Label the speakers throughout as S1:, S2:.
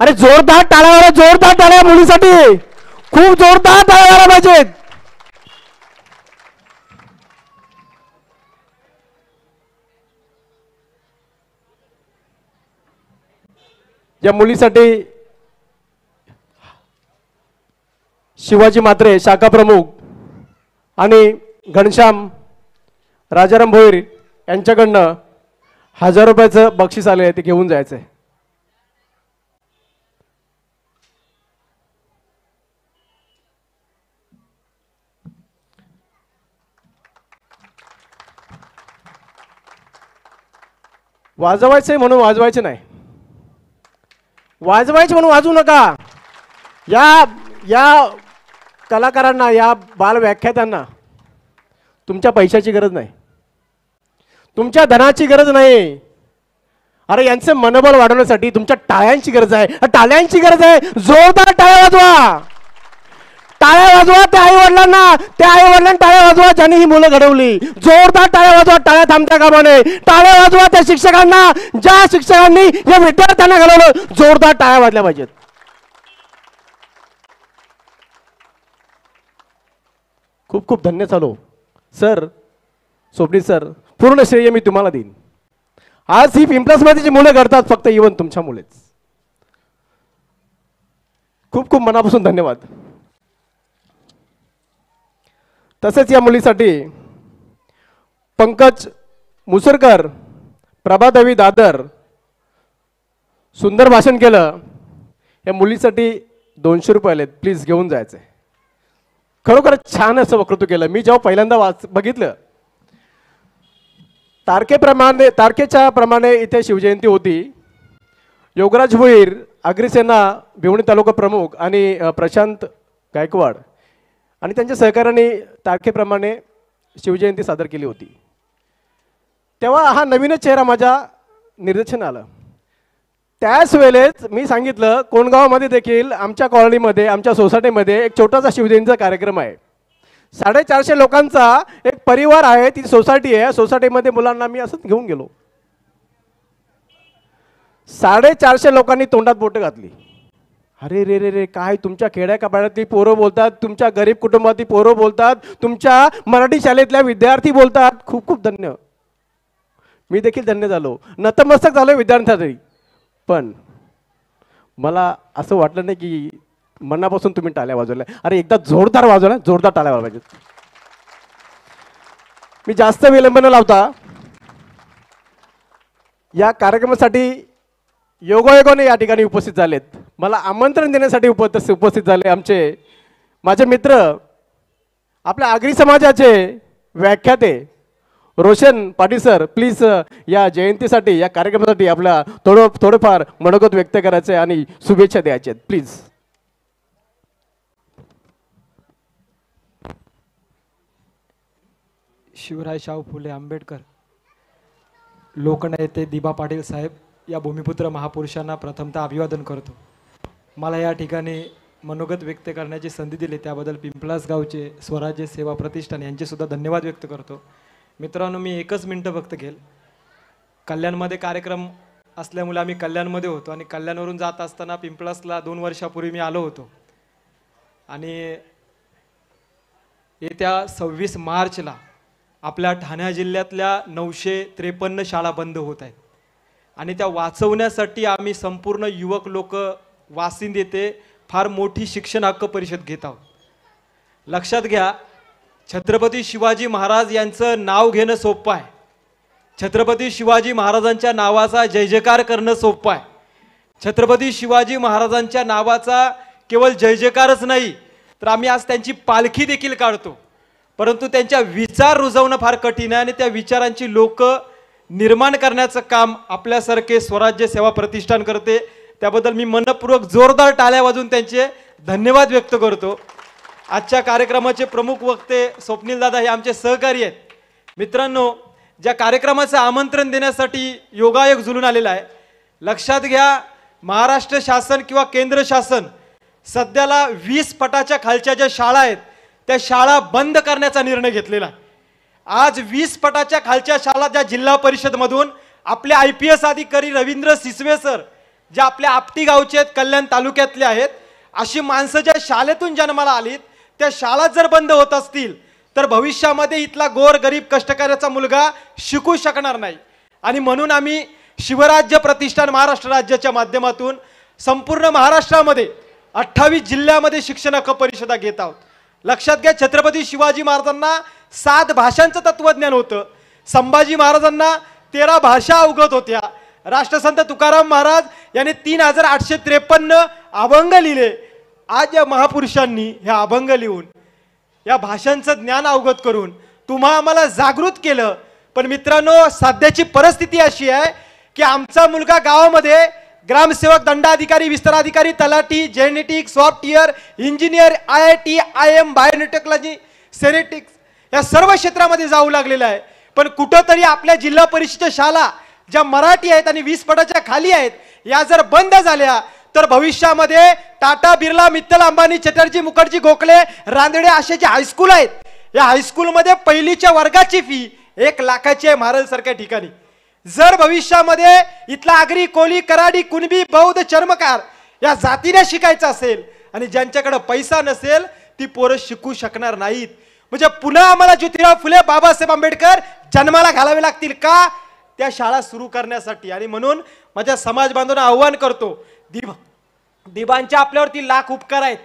S1: अरे जोरदार वाला जोरदार टाळ्या मुलीसाठी खूप जोरदार टाळ्या पाहिजेत
S2: ज्या मुलीसाठी शिवाजी मात्रे शाखा प्रमुख आणि घनश्याम राजाराम भोईर यांच्याकडनं हजार रुपयाचं बक्षीस आले ते घेऊन जायचं वाजवायचं आहे म्हणून वाजवायचं नाही वाजवायचे म्हणून वाजू नका या या कलाकारांना या बालव्याख्यात्यांना तुमच्या पैशाची गरज नाही तुमच्या धनाची गरज नाही अरे यांचं मनोबल वाढवण्यासाठी तुमच्या टाळ्यांची गरज आहे टाळ्यांची गरज आहे जोरदार टाळ्या वाजवा टाळ्या वाजवा त्या आई वडिलांना त्या आई वडिलांना टाळ्या वाजवा ज्यांनी ही मुलं घडवली जोरदार टाळ्या वाजवा टाळ्या थांबत्या कामाने टाळ्या वाजवा त्या शिक्षकांना ज्या शिक्षकांनी या विद्यार्थ्यांना घडवलं जोरदार टाळ्या वाजल्या पाहिजेत खूप खूप धन्य चालू सर स्वप्नी सर पूर्ण श्रेय मी तुम्हाला देईन आज ही मध्ये जी मुलं घडतात फक्त इवन तुमच्यामुळेच खूप खूप मनापासून धन्यवाद तसेच या मुलीसाठी पंकज मुसरकर प्रभादेवी दादर सुंदर भाषण केलं या मुलीसाठी दोनशे रुपये आलेत प्लीज घेऊन जायचे खरोखर छान असं वक्तृत्व केलं मी जेव्हा पहिल्यांदा वाच बघितलं तारखेप्रमाणे तारखेच्या प्रमाणे इथे शिवजयंती होती योगराज भुईर अग्रिसेना भिवणी तालुका प्रमुख आणि प्रशांत गायकवाड आणि त्यांच्या सहकार्याने तारखेप्रमाणे शिवजयंती सादर केली होती तेव्हा हा नवीनच चेहरा माझ्या निर्देशन आला त्याच वेळेस मी सांगितलं कोणगावमध्ये देखील आमच्या कॉलनीमध्ये आमच्या सोसायटीमध्ये एक छोटासा शिवजयंतीचा कार्यक्रम आहे साडेचारशे लोकांचा एक परिवार आहे ती सोसायटी आहे सोसायटीमध्ये मुलांना मी असंच घेऊन गेलो साडेचारशे लोकांनी तोंडात बोटं घातली अरे रे रे रे काय तुमच्या खेड्या कपाड्यातली पोरं बोलतात तुमच्या गरीब कुटुंबातली पोरं बोलतात तुमच्या मराठी शाळेतल्या विद्यार्थी बोलतात खूप खूप धन्य मी देखील धन्य झालो नतमस्तक झालो तरी पण मला असं वाटलं नाही की मनापासून तुम्ही टाळ्या वाजवल्या अरे एकदा जोरदार वाजवला जोरदार टाळ्या वाजवायच्या म्हणजे. मी जास्त विलंब न लावता या कार्यक्रमासाठी योगायोगाने या ठिकाणी उपस्थित झालेत मला आमंत्रण देण्यासाठी उपस्थित उपस्थित झाले आमचे माझे मित्र आपल्या आगरी समाजाचे व्याख्याते रोशन पाटील सर प्लीज या जयंतीसाठी या कार्यक्रमासाठी आपला थोडं थोडंफार मनोगत व्यक्त करायचे आणि शुभेच्छा द्यायच्या प्लीज
S3: शिवराय शाहू फुले आंबेडकर लोकनेते दिबा पाटील साहेब या भूमिपुत्र महापुरुषांना प्रथमतः अभिवादन करतो मला या ठिकाणी मनोगत व्यक्त करण्याची संधी दिली त्याबद्दल पिंपळास गावचे स्वराज्य सेवा प्रतिष्ठान यांचेसुद्धा धन्यवाद व्यक्त करतो मित्रांनो मी एकच मिनटं फक्त घेईल कल्याणमध्ये कार्यक्रम असल्यामुळे आम्ही कल्याणमध्ये होतो आणि कल्याणवरून जात असताना पिंपळासला दोन वर्षापूर्वी मी आलो होतो आणि येत्या सव्वीस मार्चला आपल्या ठाण्या जिल्ह्यातल्या नऊशे त्रेपन्न शाळा बंद होत आहेत आणि त्या वाचवण्यासाठी आम्ही संपूर्ण युवक लोक वासिंद येथे फार मोठी शिक्षण हक्क परिषद घेत आहोत लक्षात घ्या छत्रपती शिवाजी महाराज यांचं नाव घेणं सोपं आहे छत्रपती शिवाजी महाराजांच्या नावाचा जय जयकार करणं सोपं आहे छत्रपती शिवाजी महाराजांच्या नावाचा केवळ जय जयकारच नाही तर आम्ही आज त्यांची पालखी देखील काढतो परंतु त्यांच्या विचार रुजवणं फार कठीण आहे आणि त्या विचारांची लोक निर्माण करण्याचं काम आपल्यासारखे स्वराज्य सेवा प्रतिष्ठान करते त्याबद्दल मी मनपूर्वक जोरदार टाळ्या वाजून त्यांचे धन्यवाद व्यक्त करतो आजच्या कार्यक्रमाचे प्रमुख वक्ते स्वप्नील दादा हे आमचे सहकारी आहेत मित्रांनो ज्या कार्यक्रमाचं आमंत्रण देण्यासाठी योगायोग झुलून आलेला आहे लक्षात घ्या महाराष्ट्र शासन किंवा केंद्र शासन सध्याला वीस पटाच्या खालच्या ज्या शाळा आहेत त्या शाळा बंद करण्याचा निर्णय घेतलेला आज वीस पटाच्या खालच्या शाळा ज्या जिल्हा परिषदमधून आपले आय पी एस अधिकारी रवींद्र सिसवे सर जे आपल्या आपटी गावचे आहेत कल्याण तालुक्यातले आहेत अशी माणसं ज्या शाळेतून जन्माला आलीत त्या शाळा जर बंद होत असतील तर भविष्यामध्ये इथला गोर गरीब कष्टकऱ्याचा मुलगा शिकू शकणार नाही आणि म्हणून आम्ही शिवराज्य प्रतिष्ठान महाराष्ट्र राज्याच्या माध्यमातून संपूर्ण महाराष्ट्रामध्ये अठ्ठावीस जिल्ह्यामध्ये शिक्षण हक्क परिषदा घेत आहोत लक्षात घ्या छत्रपती शिवाजी महाराजांना सात भाषांचं तत्त्वज्ञान होतं संभाजी महाराजांना तेरा भाषा अवगत होत्या राष्ट्रसंत तुकाराम महाराज यांनी तीन हजार आठशे त्रेपन्न अभंग लिहिले आज या महापुरुषांनी हे अभंग लिहून या भाषांचं ज्ञान अवगत करून तुम्हा आम्हाला जागृत केलं पण मित्रांनो सध्याची परिस्थिती अशी आहे की आमचा मुलगा गावामध्ये ग्रामसेवक दंडाधिकारी विस्ताराधिकारी तलाठी genetic software engineer I I T I M biotechnology genetics या सर्व क्षेत्रामध्ये जाऊ लागलेलं आहे पण कुठंतरी आपल्या जिल्हा परिषदेच्या शाळा ज्या मराठी आहेत आणि वीस पटाच्या खाली आहेत या जर बंद झाल्या तर भविष्यामध्ये टाटा बिर्ला मित्तल अंबानी चटर्जी मुखर्जी गोखले रांदडे असे जे हायस्कूल आहेत या हायस्कूलमध्ये पहिलीच्या वर्गाची फी एक लाखाची आहे महाराजसारख्या ठिकाणी जर भविष्यामध्ये इथला आगरी कोली कराडी कुणबी बौद्ध चर्मकार या जातीने शिकायचं असेल आणि ज्यांच्याकडे पैसा नसेल ती पोरं शिकू शकणार नाहीत म्हणजे पुन्हा आम्हाला ज्योतिराव फुले बाबासाहेब आंबेडकर जन्माला घालावे लागतील का त्या शाळा सुरू करण्यासाठी आणि म्हणून माझ्या समाज बांधवांना आव्हान करतो दिबा दिबांच्या आपल्यावरती लाख उपकार आहेत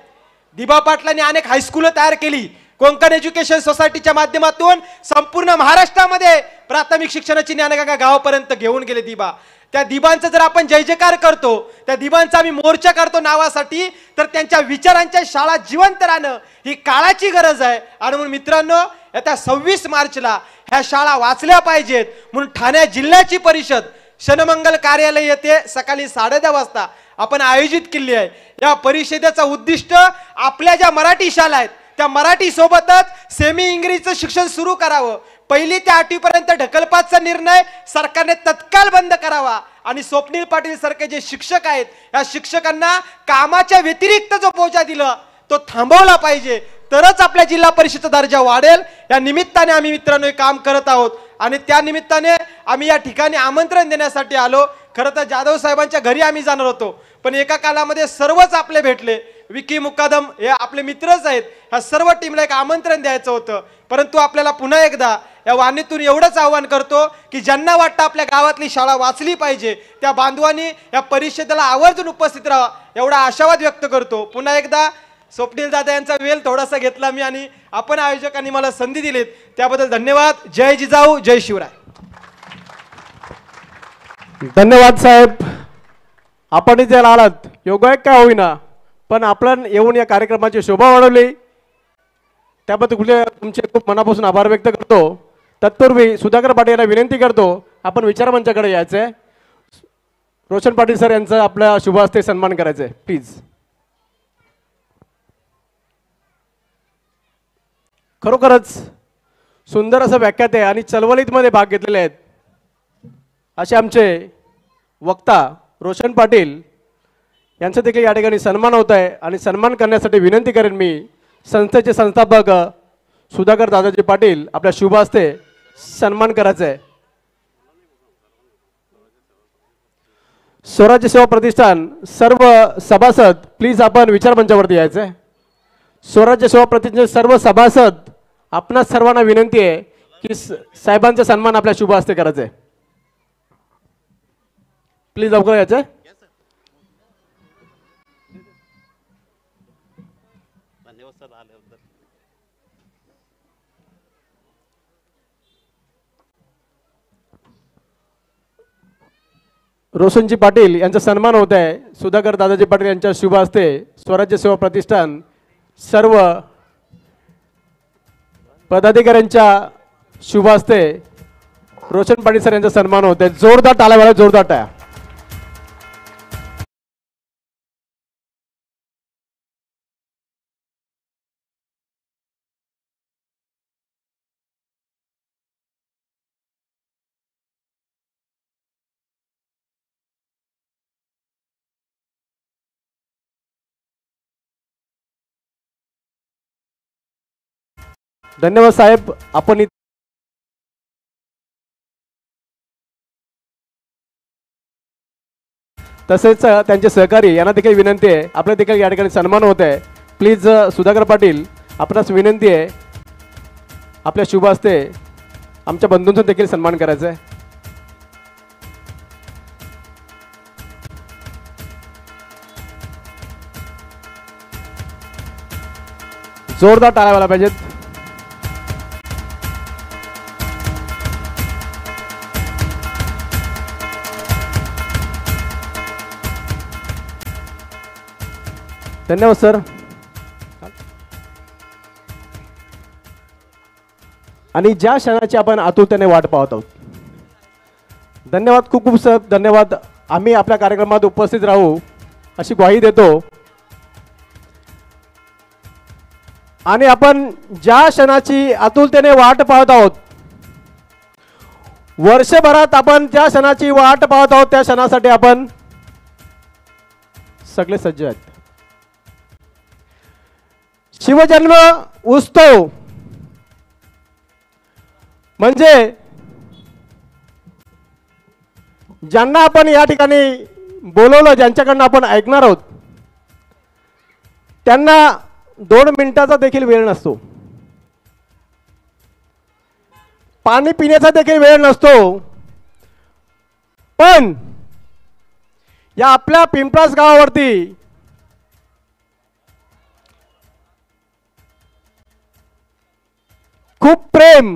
S3: दिबा पाटलांनी अनेक हायस्कूल तयार केली कोंकण एज्युकेशन सोसायटीच्या माध्यमातून संपूर्ण महाराष्ट्रामध्ये प्राथमिक शिक्षणाची ज्ञानगंगा गावापर्यंत घेऊन गेले दिबा त्या दिबांचा जर आपण जय जयकार करतो त्या दिबांचा आम्ही मोर्चा करतो नावासाठी तर त्यांच्या विचारांच्या शाळा जिवंत राहणं ही काळाची गरज आहे आणि म्हणून मित्रांनो येत्या सव्वीस मार्चला ह्या शाळा वाचल्या पाहिजेत म्हणून ठाणे जिल्ह्याची परिषद शनमंगल कार्यालय येथे सकाळी साडे दहा वाजता आपण आयोजित केली आहे या परिषदेचं उद्दिष्ट आपल्या ज्या मराठी शाळा आहेत त्या मराठी सोबतच सेमी इंग्रजीचं शिक्षण सुरू करावं पहिली त्या आठवीपर्यंत ढकलपातचा निर्णय सरकारने तत्काळ बंद करावा आणि स्वप्नील पाटील सारखे जे शिक्षक आहेत या शिक्षकांना कामाच्या व्यतिरिक्त जो बोजा दिला तो थांबवला पाहिजे तरच आपल्या जिल्हा परिषदेचा दर्जा वाढेल या निमित्ताने आम्ही मित्रांनो हे काम करत आहोत आणि त्या निमित्ताने आम्ही या ठिकाणी आमंत्रण देण्यासाठी आलो खरं तर जाधव साहेबांच्या घरी आम्ही जाणार होतो पण एका कालामध्ये सर्वच आपले भेटले विकी मुकादम हे आपले मित्रच आहेत ह्या सर्व टीमला एक आमंत्रण द्यायचं होतं परंतु आपल्याला पुन्हा एकदा या वाणीतून एवढंच आव्हान करतो की ज्यांना वाटतं आपल्या गावातली शाळा वाचली पाहिजे त्या बांधवांनी या परिषदेला आवर्जून उपस्थित राहा एवढा आशावाद व्यक्त करतो पुन्हा एकदा स्वप्नील दादा यांचा वेल थोडासा घेतला मी आणि आपण आयोजकांनी मला संधी दिलीत त्याबद्दल धन्यवाद जय जिजाऊ जय शिवराय
S2: धन्यवाद साहेब आपण इथे आलात योगाय काय होईना पण आपण येऊन या कार्यक्रमाची शोभा वाढवली त्याबद्दल तुमचे खूप मनापासून आभार व्यक्त करतो तत्पूर्वी सुधाकर पाटील यांना विनंती करतो आपण विचारमंचाकडे यायचं आहे रोशन पाटील सर यांचं आपल्या शुभ सन्मान करायचं आहे प्लीज खरोखरच सुंदर असं व्याख्यात आहे आणि चळवळीतमध्ये भाग घेतलेले आहेत असे आमचे वक्ता रोशन पाटील यांचं देखील या ठिकाणी सन्मान होत आहे आणि सन्मान करण्यासाठी विनंती करेन मी संस्थेचे संस्थापक सुधाकर दादाजी पाटील आपल्या शुभ हस्ते सन्मान करायचा आहे स्वराज्य सेवा प्रतिष्ठान सर्व सभासद प्लीज आपण विचार यायचं आहे स्वराज्य सेवा प्रतिष्ठान सर्व सभासद आपणास सर्वांना विनंती आहे की साहेबांचा सन्मान आपल्या शुभ हस्ते करायचा आहे प्लीज लवकर यायचं आहे रोशनजी पाटील यांचा सन्मान होत आहे सुधाकर दादाजी पाटील यांच्या शुभ हस्ते स्वराज्य सेवा प्रतिष्ठान सर्व पदाधिकाऱ्यांच्या शुभ हस्ते रोशन पाटील सर यांचा सन्मान होत आहे जोरदार टाळ्या जोरदार टाळ्या
S1: धन्यवाद साहेब आपण
S2: तसेच त्यांचे सहकारी यांना देखील विनंती आहे आपल्या देखील या ठिकाणी सन्मान होत आहे प्लीज सुधाकर पाटील आपणास विनंती आहे आपल्या शुभ असते आमच्या बंधूंचा देखील सन्मान करायचा आहे जोरदार टाळायला पाहिजेत धन्यवाद सर आणि ज्या क्षणाची आपण आतुरतेने वाट पाहत आहोत धन्यवाद खूप खूप सर धन्यवाद आम्ही आपल्या कार्यक्रमात उपस्थित राहू अशी ग्वाही देतो आणि आपण ज्या क्षणाची आतुरतेने वाट पाहत आहोत वर्षभरात आपण ज्या क्षणाची वाट पाहत आहोत त्या क्षणासाठी आपण सगळे सज्ज आहेत शिवजन्म उत्सव म्हणजे ज्यांना आपण या ठिकाणी बोलवलं ज्यांच्याकडनं आपण ऐकणार आहोत त्यांना दोन मिनिटाचा देखील वेळ नसतो पाणी पिण्याचा देखील वेळ नसतो पण या आपल्या पिंपळास गावावरती खूप प्रेम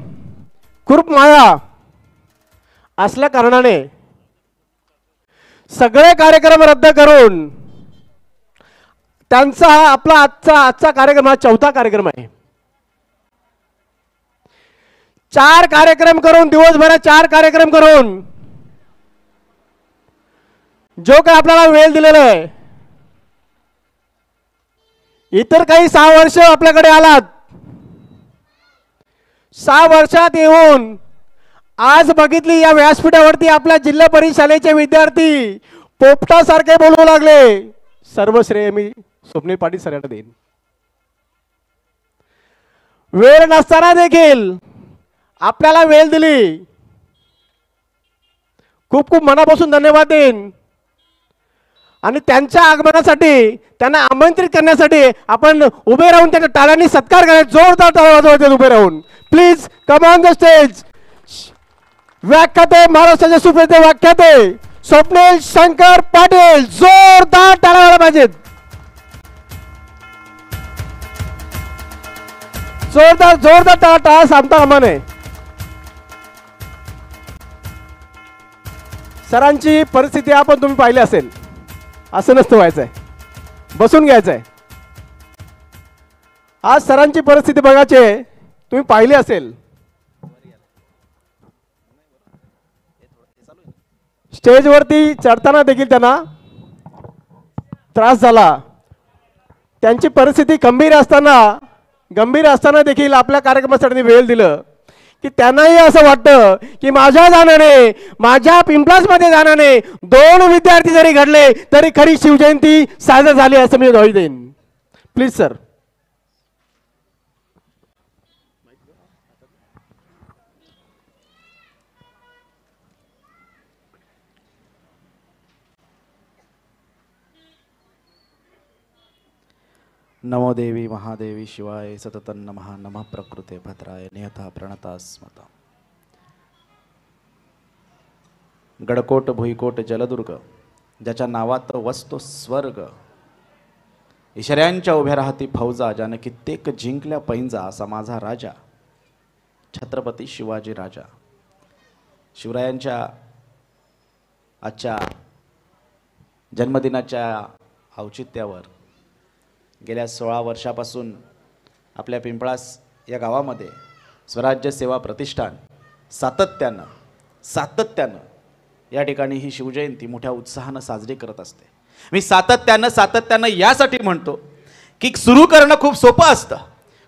S2: खूप माया असल्या कारणाने सगळे कार्यक्रम रद्द करून त्यांचा हा आपला आजचा आजचा कार्यक्रम हा चौथा कार्यक्रम आहे
S1: चार कार्यक्रम करून दिवसभरात चार कार्यक्रम करून
S2: जो काय आपल्याला वेळ दिलेला आहे इतर काही सहा वर्ष आपल्याकडे आलात सहा वर्षात येऊन आज बघितली या व्यासपीठावरती आपल्या जिल्हा परिषदेचे विद्यार्थी पोपटासारखे बोलू लागले सर्व श्रेय मी स्वप्ने पाटील सरांना देईन वेळ नसताना देखील आपल्याला वेळ दिली खूप खूप मनापासून धन्यवाद देईन आणि त्यांच्या आगमनासाठी त्यांना आमंत्रित करण्यासाठी आपण उभे राहून त्यांच्या टाळ्यांनी सत्कार करायचा जोरदार टाळा वाजवायचे उभे राहून please come on the stage व्याख्याते महाराष्ट्राच्या व्याख्यात आहे स्वप्नील शंकर पाटील जोरदार टाळा व्हायला पाहिजेत जोरदार जोरदार टाळा टाळा सांगता कामा सरांची परिस्थिती आपण तुम्ही पाहिली असेल असं नसतं व्हायचं आहे बसून घ्यायचं आहे आज सरांची परिस्थिती बघायची तुम्ही पाहिली असेल स्टेजवरती चढताना देखील त्यांना त्रास झाला त्यांची परिस्थिती गंभीर असताना गंभीर असताना देखील आपल्या कार्यक्रमासाठी वेळ दिलं की त्यांनाही असं वाटतं की माझ्या जाण्याने माझ्या मध्ये जाण्याने दोन विद्यार्थी जरी घडले तरी खरी शिवजयंती साजर झाली असं मी दोही प्लीज सर
S1: देवी महादेवी शिवाय महा नमः प्रकृते भद्राय नियता प्रणता स्मता गडकोट भुईकोट जलदुर्ग ज्याच्या नावात वस्तो स्वर्ग इशऱ्यांच्या उभ्या राहती फौजा ज्याने कित्येक जिंकल्या पैंजा असा माझा राजा छत्रपती शिवाजी राजा शिवरायांच्या आजच्या जन्मदिनाच्या औचित्यावर गेल्या सोळा वर्षापासून आपल्या पिंपळास या गावामध्ये स्वराज्य सेवा प्रतिष्ठान सातत्यानं सातत्यानं या ठिकाणी ही शिवजयंती मोठ्या उत्साहानं साजरी करत असते मी सातत्यानं सातत्यानं यासाठी म्हणतो की सुरू करणं खूप सोपं असतं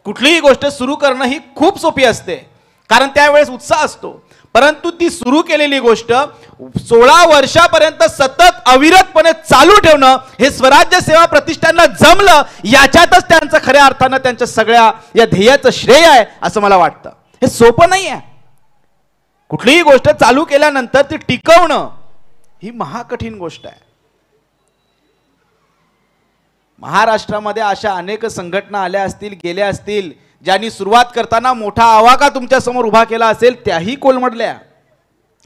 S1: कुठलीही गोष्ट सुरू करणं ही खूप सोपी असते कारण त्यावेळेस उत्साह असतो परंतु ती सुरू केलेली गोष्ट सोळा वर्षापर्यंत सतत अविरतपणे चालू ठेवणं हे स्वराज्य सेवा प्रतिष्ठानला जमलं याच्यातच त्यांचं खऱ्या अर्थानं त्यांच्या सगळ्या या ध्येयाचं श्रेय आहे असं मला वाटतं हे सोपं नाही आहे कुठलीही गोष्ट चालू केल्यानंतर ती टिकवणं ही महाकठीण गोष्ट आहे महाराष्ट्रामध्ये अशा अनेक संघटना आल्या असतील गेल्या असतील ज्यांनी सुरुवात करताना मोठा आवाका तुमच्यासमोर उभा केला असेल त्याही कोलमडल्या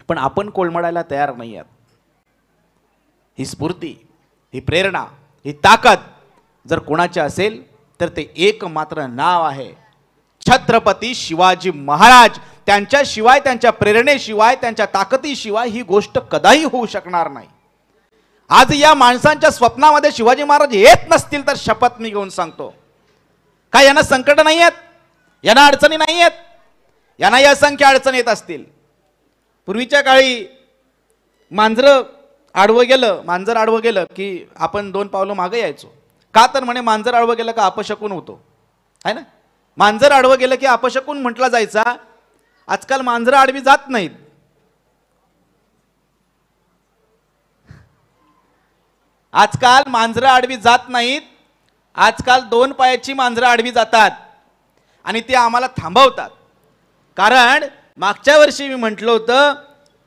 S1: पण आपण कोलमडायला तयार नाही आहात ही स्फूर्ती ही प्रेरणा ही ताकद जर कोणाची असेल तर ते एक मात्र नाव आहे छत्रपती शिवाजी महाराज त्यांच्याशिवाय त्यांच्या प्रेरणेशिवाय त्यांच्या ताकदीशिवाय ही गोष्ट कदाही होऊ शकणार नाही आज या माणसांच्या स्वप्नामध्ये शिवाजी महाराज येत नसतील तर शपथ मी घेऊन सांगतो काय यांना संकट नाही आहेत यांना अडचणी नाही आहेत यांना या असंख्य अडचणी येत असतील पूर्वीच्या काळी मांजरं आडवं गेलं मांजर आडवं गेलं की आपण दोन पावलं मागं यायचो का तर म्हणे मांजर आडवं गेलं का अपशकून होतो आहे ना मांजर आडवं गेलं की अपशकून म्हटला जायचा आजकाल मांजरं आडवी जात नाहीत आजकाल मांजरं आडवी जात नाहीत आजकाल दोन पायाची मांजरं आडवी जातात आणि ते आम्हाला थांबवतात कारण मागच्या वर्षी मी म्हटलं होतं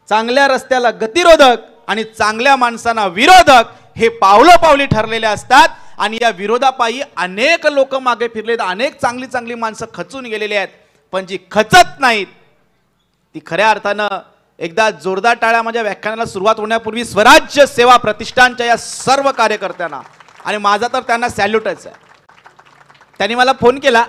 S1: चांगल्या रस्त्याला गतिरोधक आणि चांगल्या माणसांना विरोधक हे पावलं ठरलेले असतात आणि या विरोधापायी अनेक लोक मागे फिरलेत अनेक चांगली चांगली माणसं खचून गेलेली आहेत पण जी खचत नाहीत ती खऱ्या अर्थानं एकदा जोरदार टाळ्या माझ्या व्याख्यानाला सुरुवात होण्यापूर्वी स्वराज्य सेवा प्रतिष्ठानच्या या सर्व कार्यकर्त्यांना आणि माझा तर त्यांना सॅल्यूटच आहे त्यांनी मला फोन केला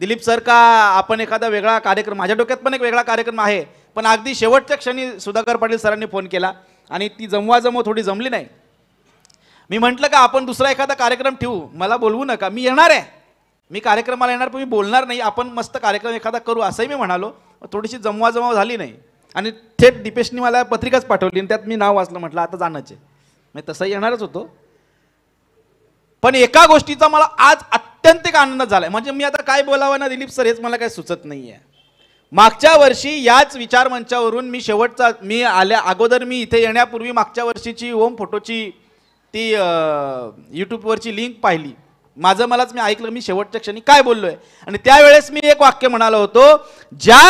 S1: दिलीप सर का आपण एखादा वेगळा कार्यक्रम माझ्या डोक्यात पण एक वेगळा कार्यक्रम आहे पण अगदी शेवटच्या क्षणी सुधाकर पाटील सरांनी फोन केला आणि ती जमवाजमव थोडी जमली नाही मी म्हटलं का आपण दुसरा एखादा कार्यक्रम ठेवू मला बोलवू नका मी येणार आहे मी कार्यक्रमाला येणार पण मी बोलणार नाही आपण मस्त कार्यक्रम एखादा करू असंही मी म्हणालो थोडीशी जमवाजमाव झाली नाही आणि थेट दिपेशनी मला पत्रिकाच पाठवली आणि त्यात मी नाव वाचलं म्हटलं आता जाणंच आहे मी तसंही येणारच होतो पण एका गोष्टीचा मला आज अत्यंतिक आनंद झाला म्हणजे मी आता काय बोलावं ना दिलीप सर हेच मला काय सुचत नाही आहे मागच्या वर्षी याच विचारमंचावरून मी शेवटचा मी आल्या अगोदर मी इथे येण्यापूर्वी मागच्या वर्षीची ओम फोटोची ती यूट्यूबवरची लिंक पाहिली माझं मलाच मी ऐकलं मी शेवटच्या क्षणी काय बोललो आहे आणि त्यावेळेस मी एक वाक्य म्हणालो होतो ज्या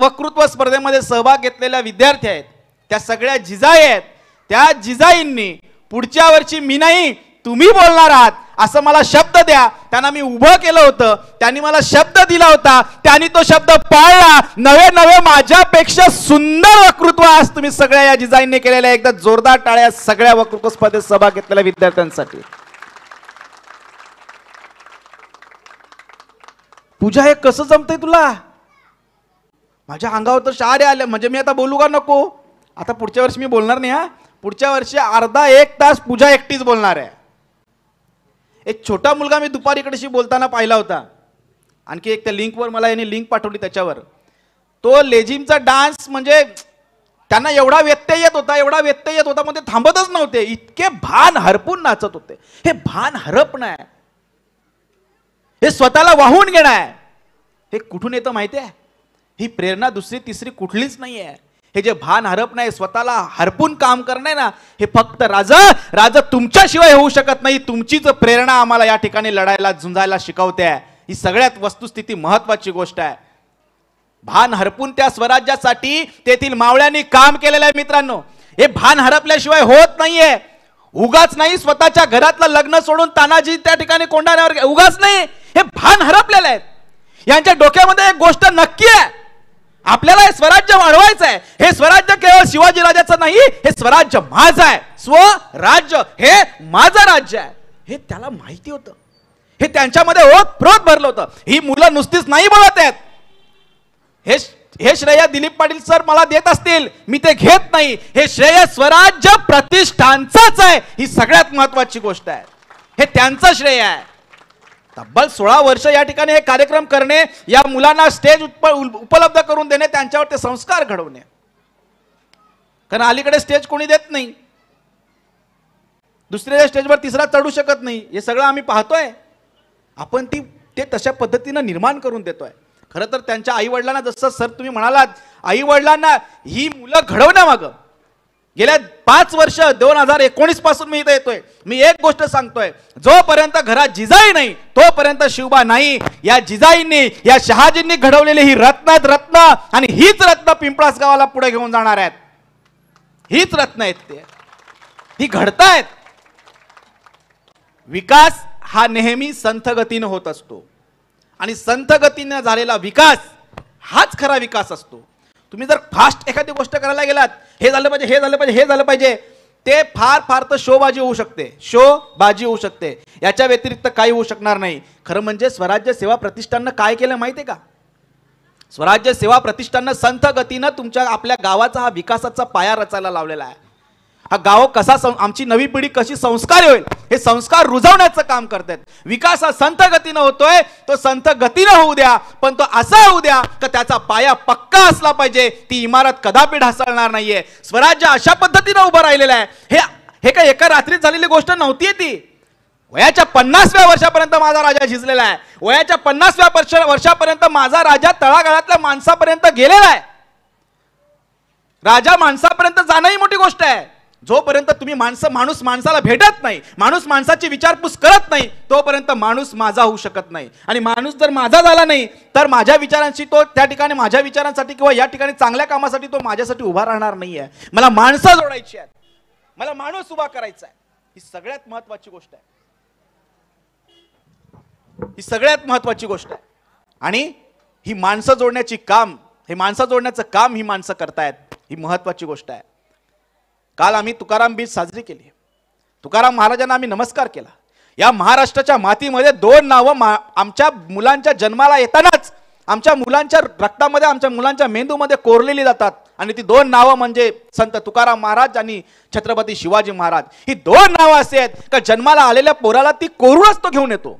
S1: वक्तृत्व स्पर्धेमध्ये सहभाग घेतलेल्या विद्यार्थी आहेत त्या सगळ्या जिजाई आहेत त्या जिजाईंनी पुढच्या वर्षी मी नाही तुम्ही बोलणार आहात असं मला शब्द द्या त्यांना मी उभं केलं होतं त्यांनी मला शब्द दिला होता त्यांनी तो शब्द पाळला नवे नवे माझ्यापेक्षा सुंदर वक्तृत्व आज तुम्ही सगळ्या या डिझाईनने केलेल्या एकदा जोरदार टाळ्या सगळ्या वक्तृत्व स्पर्धेत सभा घेतलेल्या विद्यार्थ्यांसाठी पूजा हे कसं जमतंय तुला माझ्या अंगावर तर शारे आले म्हणजे मी आता बोलू का नको आता पुढच्या वर्षी मी बोलणार नाही हा पुढच्या वर्षी अर्धा एक तास पूजा एकटीच बोलणार आहे एक छोटा मुलगा मी दुपारी बोलताना पाहिला होता आणखी एक त्या लिंकवर मला याने लिंक पाठवली त्याच्यावर तो लेझिमचा डान्स म्हणजे त्यांना एवढा व्यत्यय येत होता एवढा व्यत्यय येत होता मग ते थांबतच नव्हते इतके भान हरपून नाचत होते हे भान हरपण आहे हे स्वतःला वाहून घेणं आहे हे कुठून येतं माहिती आहे ही प्रेरणा दुसरी तिसरी कुठलीच नाही आहे हे जे भान हरप नाही स्वतःला हरपून काम करणे ना हे फक्त राजा राजा तुमच्याशिवाय होऊ शकत नाही तुमचीच प्रेरणा आम्हाला या ठिकाणी लढायला झुंजायला शिकवते ही सगळ्यात वस्तुस्थिती महत्वाची गोष्ट आहे भान हरपून त्या स्वराज्यासाठी तेथील मावळ्यांनी काम केलेलं आहे मित्रांनो हे भान हरपल्याशिवाय होत नाहीये उगाच नाही स्वतःच्या घरातलं लग्न सोडून तानाजी त्या ठिकाणी कोंडाण्यावर उगाच नाही हे भान हरपलेलं आहे यांच्या डोक्यामध्ये एक गोष्ट नक्की आहे आपल्याला हे स्वराज्य वाढवायचं आहे हे स्वराज्य केवळ शिवाजी राजाचं नाही हे स्वराज्य माझं आहे स्वराज्य हे माझं राज्य आहे हे त्याला माहिती होतं हे त्यांच्यामध्ये ओत प्रोत भरलं होतं ही मुलं नुसतीच नाही बोलत आहेत हे हे श्रेय दिलीप पाटील सर मला देत असतील मी ते घेत नाही हे श्रेय स्वराज्य प्रतिष्ठानचंच आहे ही सगळ्यात महत्वाची गोष्ट आहे हे त्यांचं श्रेय आहे तब्बल सोळा वर्ष या ठिकाणी हे कार्यक्रम करणे या मुलांना स्टेज उपलब्ध करून देणे त्यांच्यावर ते संस्कार घडवणे कारण अलीकडे स्टेज कोणी देत नाही दुसऱ्या स्टेजवर तिसरा चढू शकत नाही हे सगळं आम्ही पाहतोय आपण ती ते तशा पद्धतीनं निर्माण करून देतोय खरं तर त्यांच्या आईवडिलांना जसं सर तुम्ही म्हणालात आईवडिलांना ही मुलं घडवण्यामागं गेल्या पाच वर्ष दोन हजार एकोणीस पासून मी इथे येतोय मी एक गोष्ट सांगतोय जोपर्यंत घरात जिजाई नाही तोपर्यंत शिवबा नाही या जिजाईंनी या शहाजींनी घडवलेली ही रत्न आहेत रत्न आणि हीच रत्न पिंपळास गावाला पुढे घेऊन जाणार आहेत हीच रत्न आहेत ते ही घडतायत विकास हा नेहमी संथगतीनं होत असतो आणि संथगतीनं झालेला विकास हाच खरा विकास असतो तुम्ही जर फास्ट एखादी गोष्ट करायला गेलात हे झालं पाहिजे हे झालं पाहिजे हे झालं पाहिजे ते फार फार तर शोबाजी होऊ शकते शो बाजी होऊ शकते याच्या व्यतिरिक्त काही होऊ शकणार नाही खरं म्हणजे स्वराज्य सेवा प्रतिष्ठाननं काय केलं माहिती आहे का स्वराज्य सेवा प्रतिष्ठाननं संथ गतीनं तुमच्या आपल्या गावाचा हा विकासाचा पाया रचायला लावलेला आहे हा गाव कसा आमची नवी पिढी कशी संस्कार होईल हे संस्कार रुजवण्याचं काम करतात विकास हा संत गतीनं होतोय तो संत गतीनं होऊ द्या पण तो असा होऊ द्या तर त्याचा पाया पक्का असला पाहिजे ती इमारत कदापि ढासळणार नाहीये स्वराज्य अशा पद्धतीनं उभं राहिलेलं आहे हे हे काय एका रात्रीत झालेली गोष्ट नव्हती ती वयाच्या पन्नासव्या वर्षापर्यंत माझा राजा झिजलेला आहे वयाच्या पन्नासव्या वर्ष वर्षापर्यंत माझा राजा तळागाळातल्या माणसापर्यंत गेलेला आहे राजा माणसापर्यंत जाणं ही मोठी गोष्ट आहे जोपर्यंत तुम्ही माणसं माणूस माणसाला भेटत नाही माणूस माणसाची विचारपूस करत नाही तोपर्यंत माणूस माझा होऊ शकत नाही आणि माणूस जर माझा झाला नाही तर माझ्या विचारांशी तो त्या ठिकाणी माझ्या विचारांसाठी किंवा या ठिकाणी चांगल्या कामासाठी तो माझ्यासाठी उभा राहणार नाही आहे मला माणसं जोडायची आहेत मला माणूस उभा करायचा आहे ही सगळ्यात महत्वाची गोष्ट आहे ही सगळ्यात महत्वाची गोष्ट आहे आणि ही माणसं जोडण्याची काम हे माणसं जोडण्याचं काम ही माणसं करतायत ही महत्वाची गोष्ट आहे काल आम्ही तुकाराम बीज साजरी केली तुकाराम महाराजांना आम्ही नमस्कार केला या महाराष्ट्राच्या मातीमध्ये दोन नावं आमच्या मुलांच्या जन्माला येतानाच आमच्या मुलांच्या रक्तामध्ये आमच्या मुलांच्या मेंदूमध्ये कोरलेली जातात आणि ती दोन नावं म्हणजे संत तुकाराम महाराज आणि छत्रपती शिवाजी महाराज ही दोन नावं असे आहेत का जन्माला आलेल्या पोराला ती कोरूनच तो घेऊन येतो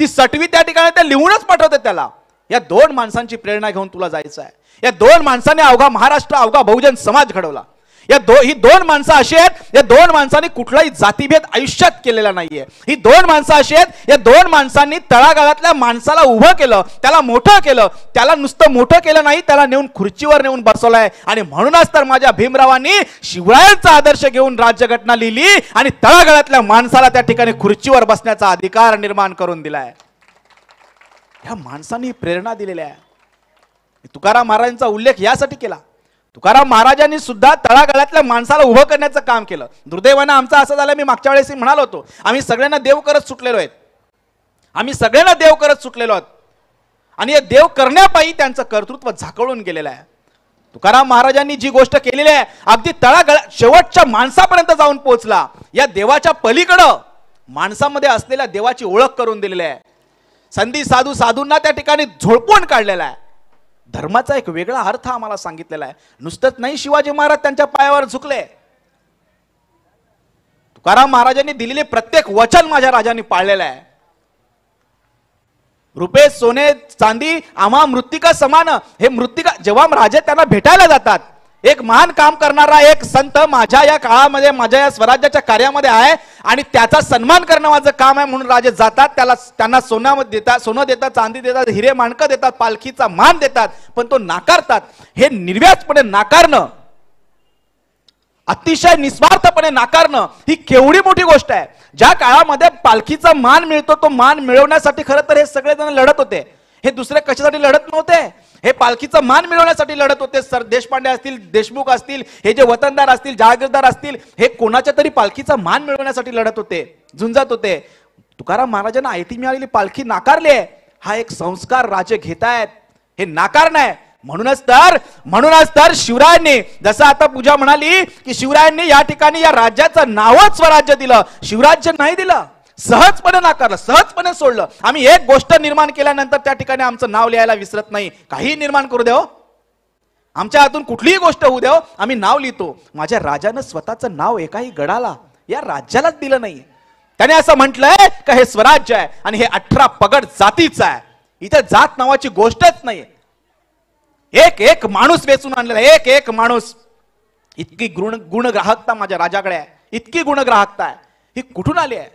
S1: ती सटवी त्या ठिकाणी ते लिहूनच पाठवते त्याला या दोन माणसांची प्रेरणा घेऊन तुला जायचं आहे या दोन माणसाने अवघा महाराष्ट्र अवघा बहुजन समाज घडवला या दो ही दोन माणसं अशी आहेत या दोन माणसांनी कुठलाही जातीभेद आयुष्यात केलेला नाहीये ही दोन माणसं अशी आहेत या दोन माणसांनी तळागाळातल्या माणसाला उभं केलं त्याला मोठं केलं त्याला नुसतं मोठं केलं नाही त्याला नेऊन खुर्चीवर नेऊन बसवलंय आणि म्हणूनच तर माझ्या भीमरावांनी शिवरायांचा आदर्श घेऊन राज्यघटना लिहिली आणि तळागाळातल्या माणसाला त्या ठिकाणी खुर्चीवर बसण्याचा अधिकार निर्माण करून दिलाय या माणसांनी प्रेरणा दिलेल्या आहे तुकाराम महाराजांचा उल्लेख यासाठी केला तुकाराम महाराजांनी सुद्धा तळागाळातल्या माणसाला उभं करण्याचं काम केलं दुर्दैवानं आमचं असं झालं मी मागच्या वेळेस म्हणालो होतो आम्ही सगळ्यांना देव करत सुटलेलो आहेत आम्ही सगळ्यांना देव करत सुटलेलो आहोत आणि या देव करण्यापायी त्यांचं कर्तृत्व झाकळून गेलेलं आहे तुकाराम महाराजांनी जी गोष्ट केलेली आहे अगदी तळागळ शेवटच्या माणसापर्यंत जाऊन पोहोचला या देवाच्या पलीकडं माणसामध्ये असलेल्या देवाची ओळख करून दिलेली आहे संधी साधू साधूंना त्या ठिकाणी झोडपून काढलेला आहे धर्माचा एक वेगळा अर्थ आम्हाला सांगितलेला आहे नुसतंच नाही शिवाजी महाराज त्यांच्या पायावर झुकले तुकाराम महाराजांनी दिलेले प्रत्येक वचन माझ्या राजांनी पाळलेलं आहे रुपे सोने चांदी आम्हा मृत्तिका समान हे मृत्तिका जेव्हा राजे त्यांना भेटायला जातात एक महान काम करणारा एक संत माझ्या या काळामध्ये माझ्या या स्वराज्याच्या कार्यामध्ये आहे आणि त्याचा सन्मान करणं माझं काम आहे म्हणून राजे जातात त्याला त्यांना सोन्यामध्ये देतात सोनं देतात चांदी देतात हिरे माणकं देतात पालखीचा मान देतात पण तो नाकारतात हे निर्व्याजपणे नाकारणं अतिशय निस्वार्थपणे नाकारणं ही केवढी मोठी गोष्ट आहे ज्या काळामध्ये पालखीचा मान मिळतो तो मान मिळवण्यासाठी खरं तर हे सगळेजण लढत होते हे दुसऱ्या कशासाठी लढत नव्हते हे पालखीचा मान मिळवण्यासाठी लढत होते सर देशपांडे असतील देशमुख असतील हे जे वतनदार असतील जहागीरदार असतील हे कोणाच्या तरी पालखीचा मान मिळवण्यासाठी लढत होते झुंजत होते तुकाराम महाराजांना आयती मिळालेली पालखी नाकारली आहे हा एक संस्कार राजे घेतायत हे नाकार नाही म्हणूनच तर म्हणूनच तर शिवरायांनी जसं आता पूजा म्हणाली की शिवरायांनी या ठिकाणी या राज्याचं नावच स्वराज्य दिलं शिवराज्य नाही दिलं सहजपणे नाकारलं सहजपणे सोडलं आम्ही एक गोष्ट निर्माण केल्यानंतर त्या ठिकाणी आमचं नाव लिहायला विसरत नाही काही निर्माण करू द्या आमच्या हातून कुठलीही गोष्ट होऊ द्या आम्ही नाव लिहितो माझ्या राजानं स्वतःचं नाव एकाही गडाला या राज्यालाच दिलं नाही त्याने असं म्हटलंय का हे स्वराज्य आहे आणि हे अठरा पगड जातीचं आहे इथे जात नावाची गोष्टच नाही एक एक माणूस वेचून आणलेला एक एक माणूस इतकी गुण गुणग्राहकता माझ्या राजाकडे आहे इतकी गुणग्राहकता आहे ही कुठून आली आहे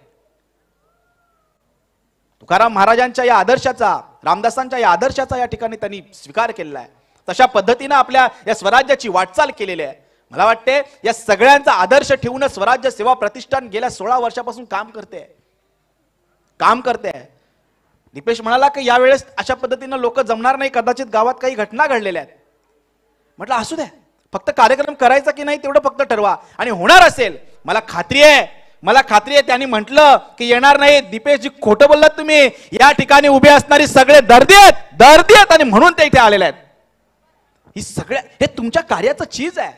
S1: तुकाराम महाराजांच्या या आदर्शाचा रामदासांच्या या आदर्शाचा या ठिकाणी त्यांनी स्वीकार केलेला आहे तशा पद्धतीनं आपल्या या स्वराज्याची वाटचाल केलेली आहे मला वाटते या सगळ्यांचा आदर्श ठेवून स्वराज्य सेवा प्रतिष्ठान गेल्या सोळा वर्षापासून काम करते काम करते दीपेश म्हणाला की यावेळेस अशा पद्धतीनं लोक जमणार नाही कदाचित गावात काही घटना घडलेल्या आहेत म्हटलं असू द्या फक्त कार्यक्रम करायचा की नाही तेवढं फक्त ठरवा आणि होणार असेल मला खात्री आहे मला खात्री आहे त्यांनी म्हटलं की येणार नाही दीपेशजी खोटं बोललात तुम्ही या ठिकाणी उभे असणारी सगळे दर्दी आहेत दर्दी आहेत आणि म्हणून ते इथे आलेले आहेत ही सगळ्या हे तुमच्या कार्याचं चीज आहे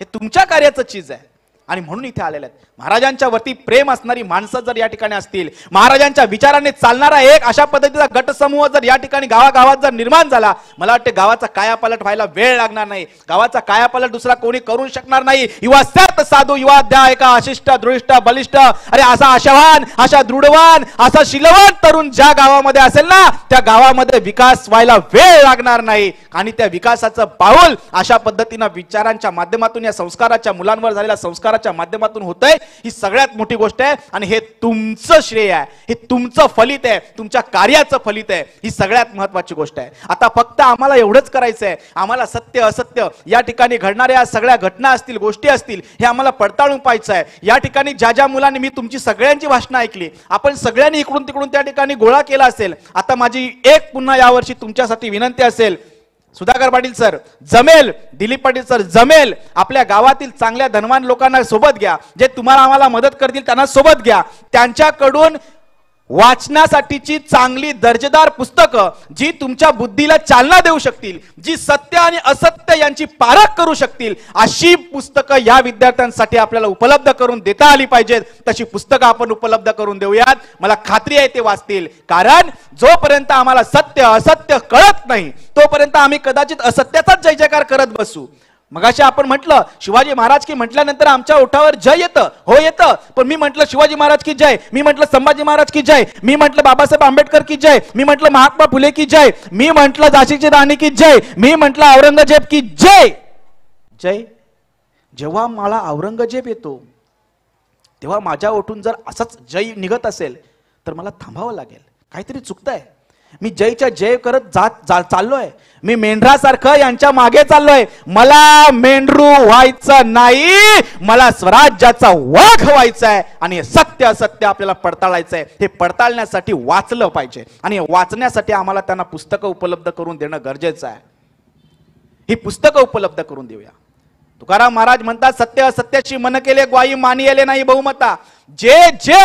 S1: हे तुमच्या कार्याचं चीज आहे आणि म्हणून इथे आलेले आहेत महाराजांच्या वरती प्रेम असणारी माणसं जर या ठिकाणी असतील महाराजांच्या विचाराने चालणारा एक अशा पद्धतीचा गटसमूह जर या ठिकाणी गावागावात जर निर्माण झाला मला वाटते गावाचा कायापालट व्हायला वेळ लागणार नाही गावाचा कायापालट दुसरा कोणी करू शकणार नाही युवा सत साधू युवा द्या एका अशिष्ट दृष्ट बलिष्ठ अरे असा आशावान अशा दृढवान असा शिलवान तरुण ज्या गावामध्ये असेल ना त्या गावामध्ये विकास व्हायला वेळ लागणार नाही आणि त्या विकासाचं पाऊल अशा पद्धतीनं विचारांच्या माध्यमातून या संस्काराच्या मुलांवर झालेला संस्कार सरकारच्या माध्यमातून होत आहे ही सगळ्यात मोठी गोष्ट आहे आणि हे तुमचं श्रेय आहे हे तुमचं फलित आहे तुमच्या कार्याचं फलित आहे ही सगळ्यात महत्वाची गोष्ट आहे आता फक्त आम्हाला एवढंच करायचं आहे आम्हाला सत्य असत्य या ठिकाणी घडणाऱ्या सगळ्या घटना असतील गोष्टी असतील हे आम्हाला पडताळून पाहायचं आहे या ठिकाणी ज्या ज्या मुलांनी मी तुमची सगळ्यांची भाषणं ऐकली आपण सगळ्यांनी इकडून तिकडून त्या ठिकाणी गोळा केला असेल आता माझी एक पुन्हा यावर्षी तुमच्यासाठी विनंती असेल सुधाकर पाटील सर जमेल दिलीप पाटील सर जमेल आपल्या गावातील चांगल्या धनवान लोकांना सोबत घ्या जे तुम्हाला आम्हाला मदत करतील त्यांना सोबत घ्या त्यांच्याकडून वाचनासाठीची चांगली दर्जेदार पुस्तकं जी तुमच्या बुद्धीला चालना देऊ शकतील जी सत्य आणि असत्य यांची पारख करू शकतील अशी पुस्तकं या विद्यार्थ्यांसाठी आपल्याला उपलब्ध करून देता आली पाहिजेत तशी पुस्तकं आपण उपलब्ध करून देऊयात मला खात्री आहे ते वाचतील कारण जोपर्यंत आम्हाला सत्य असत्य कळत नाही तोपर्यंत आम्ही कदाचित असत्याचाच जय जयकार करत बसू मगाशी आपण म्हटलं शिवाजी महाराज की म्हटल्यानंतर आमच्या ओठावर जय येतं हो येतं पण मी म्हटलं शिवाजी महाराज की जय मी म्हटलं संभाजी महाराज की जय मी म्हटलं बाबासाहेब आंबेडकर की जय मी म्हटलं महात्मा फुले की जय मी म्हटलं झाशीची राणी की जय मी म्हटलं औरंगजेब की जय जय जेव्हा मला औरंगजेब येतो तेव्हा माझ्या ओठून जर असंच जय निघत असेल तर मला थांबावं लागेल काहीतरी चुकतंय मी जयच्या जय करत जात चाललोय मी मेंढरासारखं यांच्या मागे चाललोय मला मेंढरू व्हायचं नाही मला स्वराज्याचा वाघ व्हायचा आहे आणि सत्य असत्य आपल्याला पडताळायचं आहे हे पडताळण्यासाठी वाचलं पाहिजे आणि वाचण्यासाठी आम्हाला त्यांना पुस्तकं उपलब्ध करून देणं गरजेचं आहे ही पुस्तकं उपलब्ध करून देऊया तुकाराम महाराज म्हणतात सत्य असत्याची मन केले ग्वाई मानियले नाही बहुमता जे जे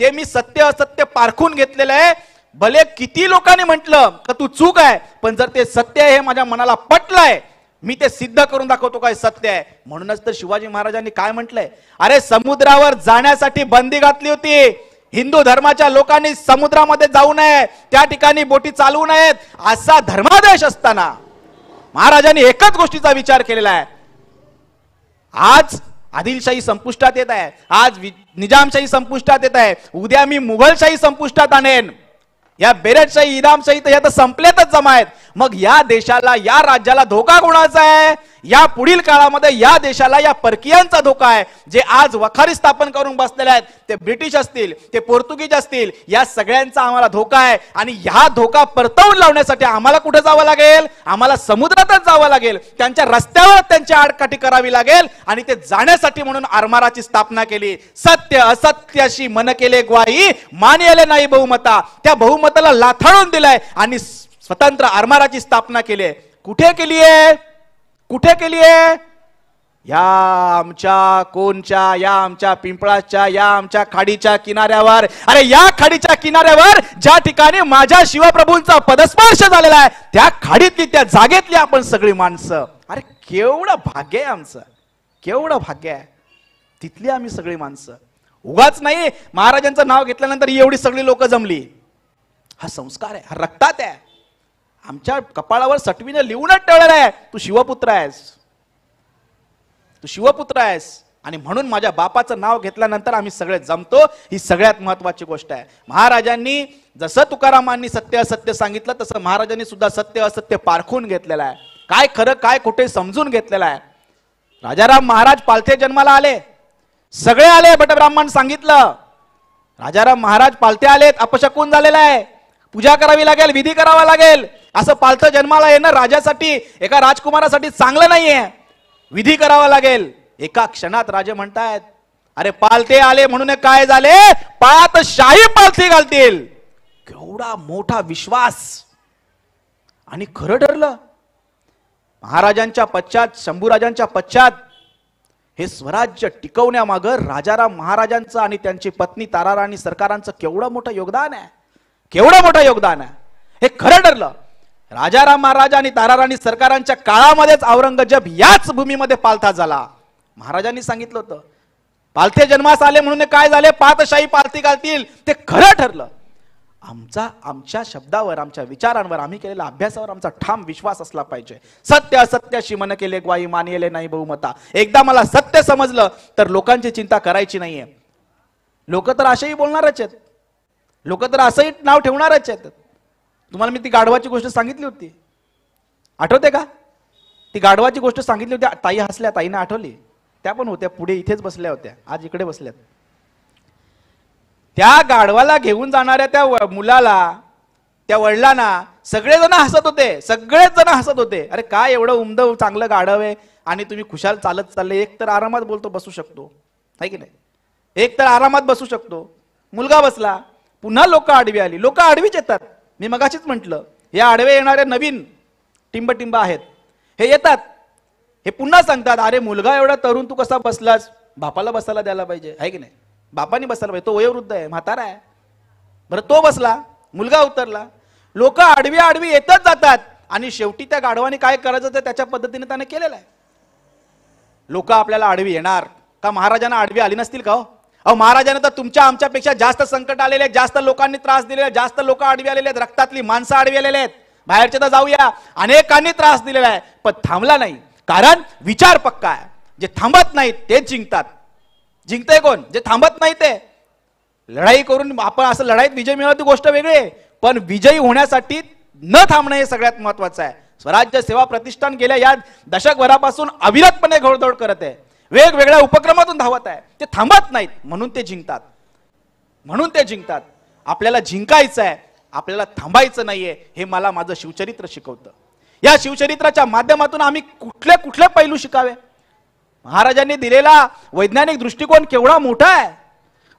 S1: ते मी सत्य असत्य पारखून घेतलेलं आहे भले किती लोकांनी म्हटलं का तू चूक आहे पण जर ते सत्य आहे हे माझ्या मनाला पटलंय मी ते सिद्ध करून दाखवतो काय सत्य आहे म्हणूनच तर शिवाजी महाराजांनी काय म्हटलंय अरे समुद्रावर जाण्यासाठी बंदी घातली होती हिंदू धर्माच्या लोकांनी समुद्रामध्ये जाऊ नये त्या ठिकाणी बोटी चालवू नयेत असा धर्मादेश असताना महाराजांनी एकच गोष्टीचा विचार केलेला आहे आज आदिलशाही संपुष्टात येत आहे आज निजामशाही संपुष्टात येत आहे उद्या मी मुघलशाही संपुष्टात आणेन या बेरटशाही इरामशाही तर या तर संपल्यातच जमा आहेत मग या देशाला या राज्याला धोका कोणाचा आहे या पुढील काळामध्ये या देशाला या परकीयांचा धोका आहे जे आज वखारी स्थापन करून बसलेले आहेत ते ब्रिटिश असतील ते पोर्तुगीज असतील या सगळ्यांचा आम्हाला धोका आहे आणि ह्या धोका परतवून लावण्यासाठी आम्हाला कुठे जावं लागेल आम्हाला समुद्रातच जावं लागेल त्यांच्या रस्त्यावर त्यांची आडकाठी करावी लागेल आणि ते जाण्यासाठी म्हणून आरमाराची स्थापना केली सत्य असत्याशी मन केले ग्वाही आले नाही बहुमता त्या बहुमताला लाथाळून दिलाय आणि स्वतंत्र आरमाराची स्थापना केली कुठे केली आहे कुठे केली आहे या आमच्या कोणच्या या आमच्या पिंपळाच्या या आमच्या खाडीच्या किनाऱ्यावर अरे या खाडीच्या किनाऱ्यावर ज्या ठिकाणी माझ्या शिवप्रभूंचा पदस्पर्श झालेला आहे त्या खाडीतली त्या जागेतली आपण सगळी माणसं अरे केवढं भाग्य आहे आमचं केवढं भाग्य आहे तिथली आम्ही सगळी माणसं उगाच नाही महाराजांचं नाव घेतल्यानंतर एवढी सगळी लोक जमली हा संस्कार आहे हा रक्तात आहे आमच्या कपाळावर सटवीनं लिहूनच ठेवलेलं आहे तू शिवपुत्र आहेस तू शिवपुत्र आहेस आणि म्हणून माझ्या बापाचं नाव घेतल्यानंतर आम्ही सगळे जमतो ही सगळ्यात महत्वाची गोष्ट आहे महाराजांनी जसं तुकारामांनी सत्य असत्य सांगितलं तसं महाराजांनी सुद्धा सत्य असत्य पारखून घेतलेलं आहे काय खरं काय कुठे समजून घेतलेलं आहे राजाराम महाराज पालथे जन्माला आले सगळे आले ब्राह्मण सांगितलं राजाराम महाराज पालथे आलेत अपशकून झालेला आहे पूजा करावी लागेल विधी करावा लागेल असं पालथं जन्माला येणं राजासाठी एका राजकुमारासाठी चांगलं नाहीये विधी करावा लागेल एका क्षणात राजे म्हणतायत अरे पालते आले म्हणून काय झाले पात शाही पालथी घालतील केवढा मोठा विश्वास आणि खरं ठरलं महाराजांच्या पश्चात शंभूराजांच्या पश्चात हे स्वराज्य टिकवण्यामागं राजाराम महाराजांचं आणि त्यांची पत्नी ताराराणी सरकारांचं केवढं मोठं योगदान आहे केवढं मोठं योगदान आहे हे खरं ठरलं राजाराम महाराज आणि ताराराणी सरकारांच्या काळामध्येच औरंगजेब याच भूमीमध्ये पालथा झाला महाराजांनी सांगितलं होतं पालथे जन्मास आले म्हणून काय झाले पातशाही पालथी घालतील ते खरं ठरलं आमचा आमच्या शब्दावर आमच्या विचारांवर आम्ही केलेल्या अभ्यासावर आमचा ठाम विश्वास असला पाहिजे सत्य असत्याशी मन केले ग्वाई मानिले नाही बहुमता एकदा मला सत्य समजलं तर लोकांची चिंता करायची नाहीये लोक तर असेही बोलणारच आहेत लोक तर असंही नाव ठेवणारच आहेत तुम्हाला मी ती गाढवाची गोष्ट सांगितली होती आठवते का ती गाढवाची गोष्ट सांगितली होती ताई हसल्या ताईने आठवली त्या पण होत्या पुढे इथेच बसल्या होत्या आज इकडे बसल्यात त्या गाढवाला घेऊन जाणाऱ्या त्या मुलाला त्या वडिलांना सगळेजण हसत होते सगळेच जण हसत होते अरे काय एवढं उमद चांगलं गाढव आहे आणि तुम्ही खुशाल चालत चालले एक तर आरामात बोलतो बसू शकतो नाही की नाही एक तर आरामात बसू शकतो मुलगा बसला पुन्हा लोक आडवी आली लोक आडवीच येतात मी मगाशीच म्हटलं हे आडवे येणारे नवीन टिंबटिंब आहेत हे येतात हे पुन्हा सांगतात अरे मुलगा एवढा तरुण तू कसा बसलास बापाला बसायला द्यायला पाहिजे आहे की नाही बापाने बसायला पाहिजे तो वयोवृद्ध आहे म्हातारा आहे बरं तो बसला मुलगा उतरला लोक आडवी आडवी येतच जातात आणि शेवटी त्या गाढवाने काय करायचं ते त्याच्या पद्धतीने त्याने केलेलं आहे लोक आपल्याला आडवी येणार का महाराजांना आडवी आली नसतील का हो अहो महाराजांना तर तुमच्या आमच्यापेक्षा जास्त संकट आलेले आहेत जास्त लोकांनी त्रास दिलेले आहे जास्त लोक आडवी आलेले आहेत रक्तातली माणसं आडवी आलेले आहेत बाहेरचे तर जाऊया अनेकांनी त्रास दिलेला आहे पण थांबला नाही कारण विचार पक्का आहे जे थांबत नाहीत ते जिंकतात जिंकते कोण जे थांबत नाही ते लढाई करून आपण असं लढाईत विजय मिळवतो गोष्ट वेगळी आहे पण विजयी होण्यासाठी न थांबणं हे सगळ्यात महत्वाचं आहे स्वराज्य सेवा प्रतिष्ठान गेल्या या दशकभरापासून अविरतपणे घोडदौड करत आहे वेगवेगळ्या उपक्रमातून धावत आहे ते थांबत नाहीत म्हणून ते जिंकतात म्हणून ते जिंकतात आपल्याला जिंकायचं आहे आपल्याला थांबायचं नाहीये हे मला माझं शिवचरित्र शिकवतं या शिवचरित्राच्या माध्यमातून आम्ही कुठले कुठले पैलू शिकावे महाराजांनी दिलेला वैज्ञानिक दृष्टिकोन केवढा मोठा आहे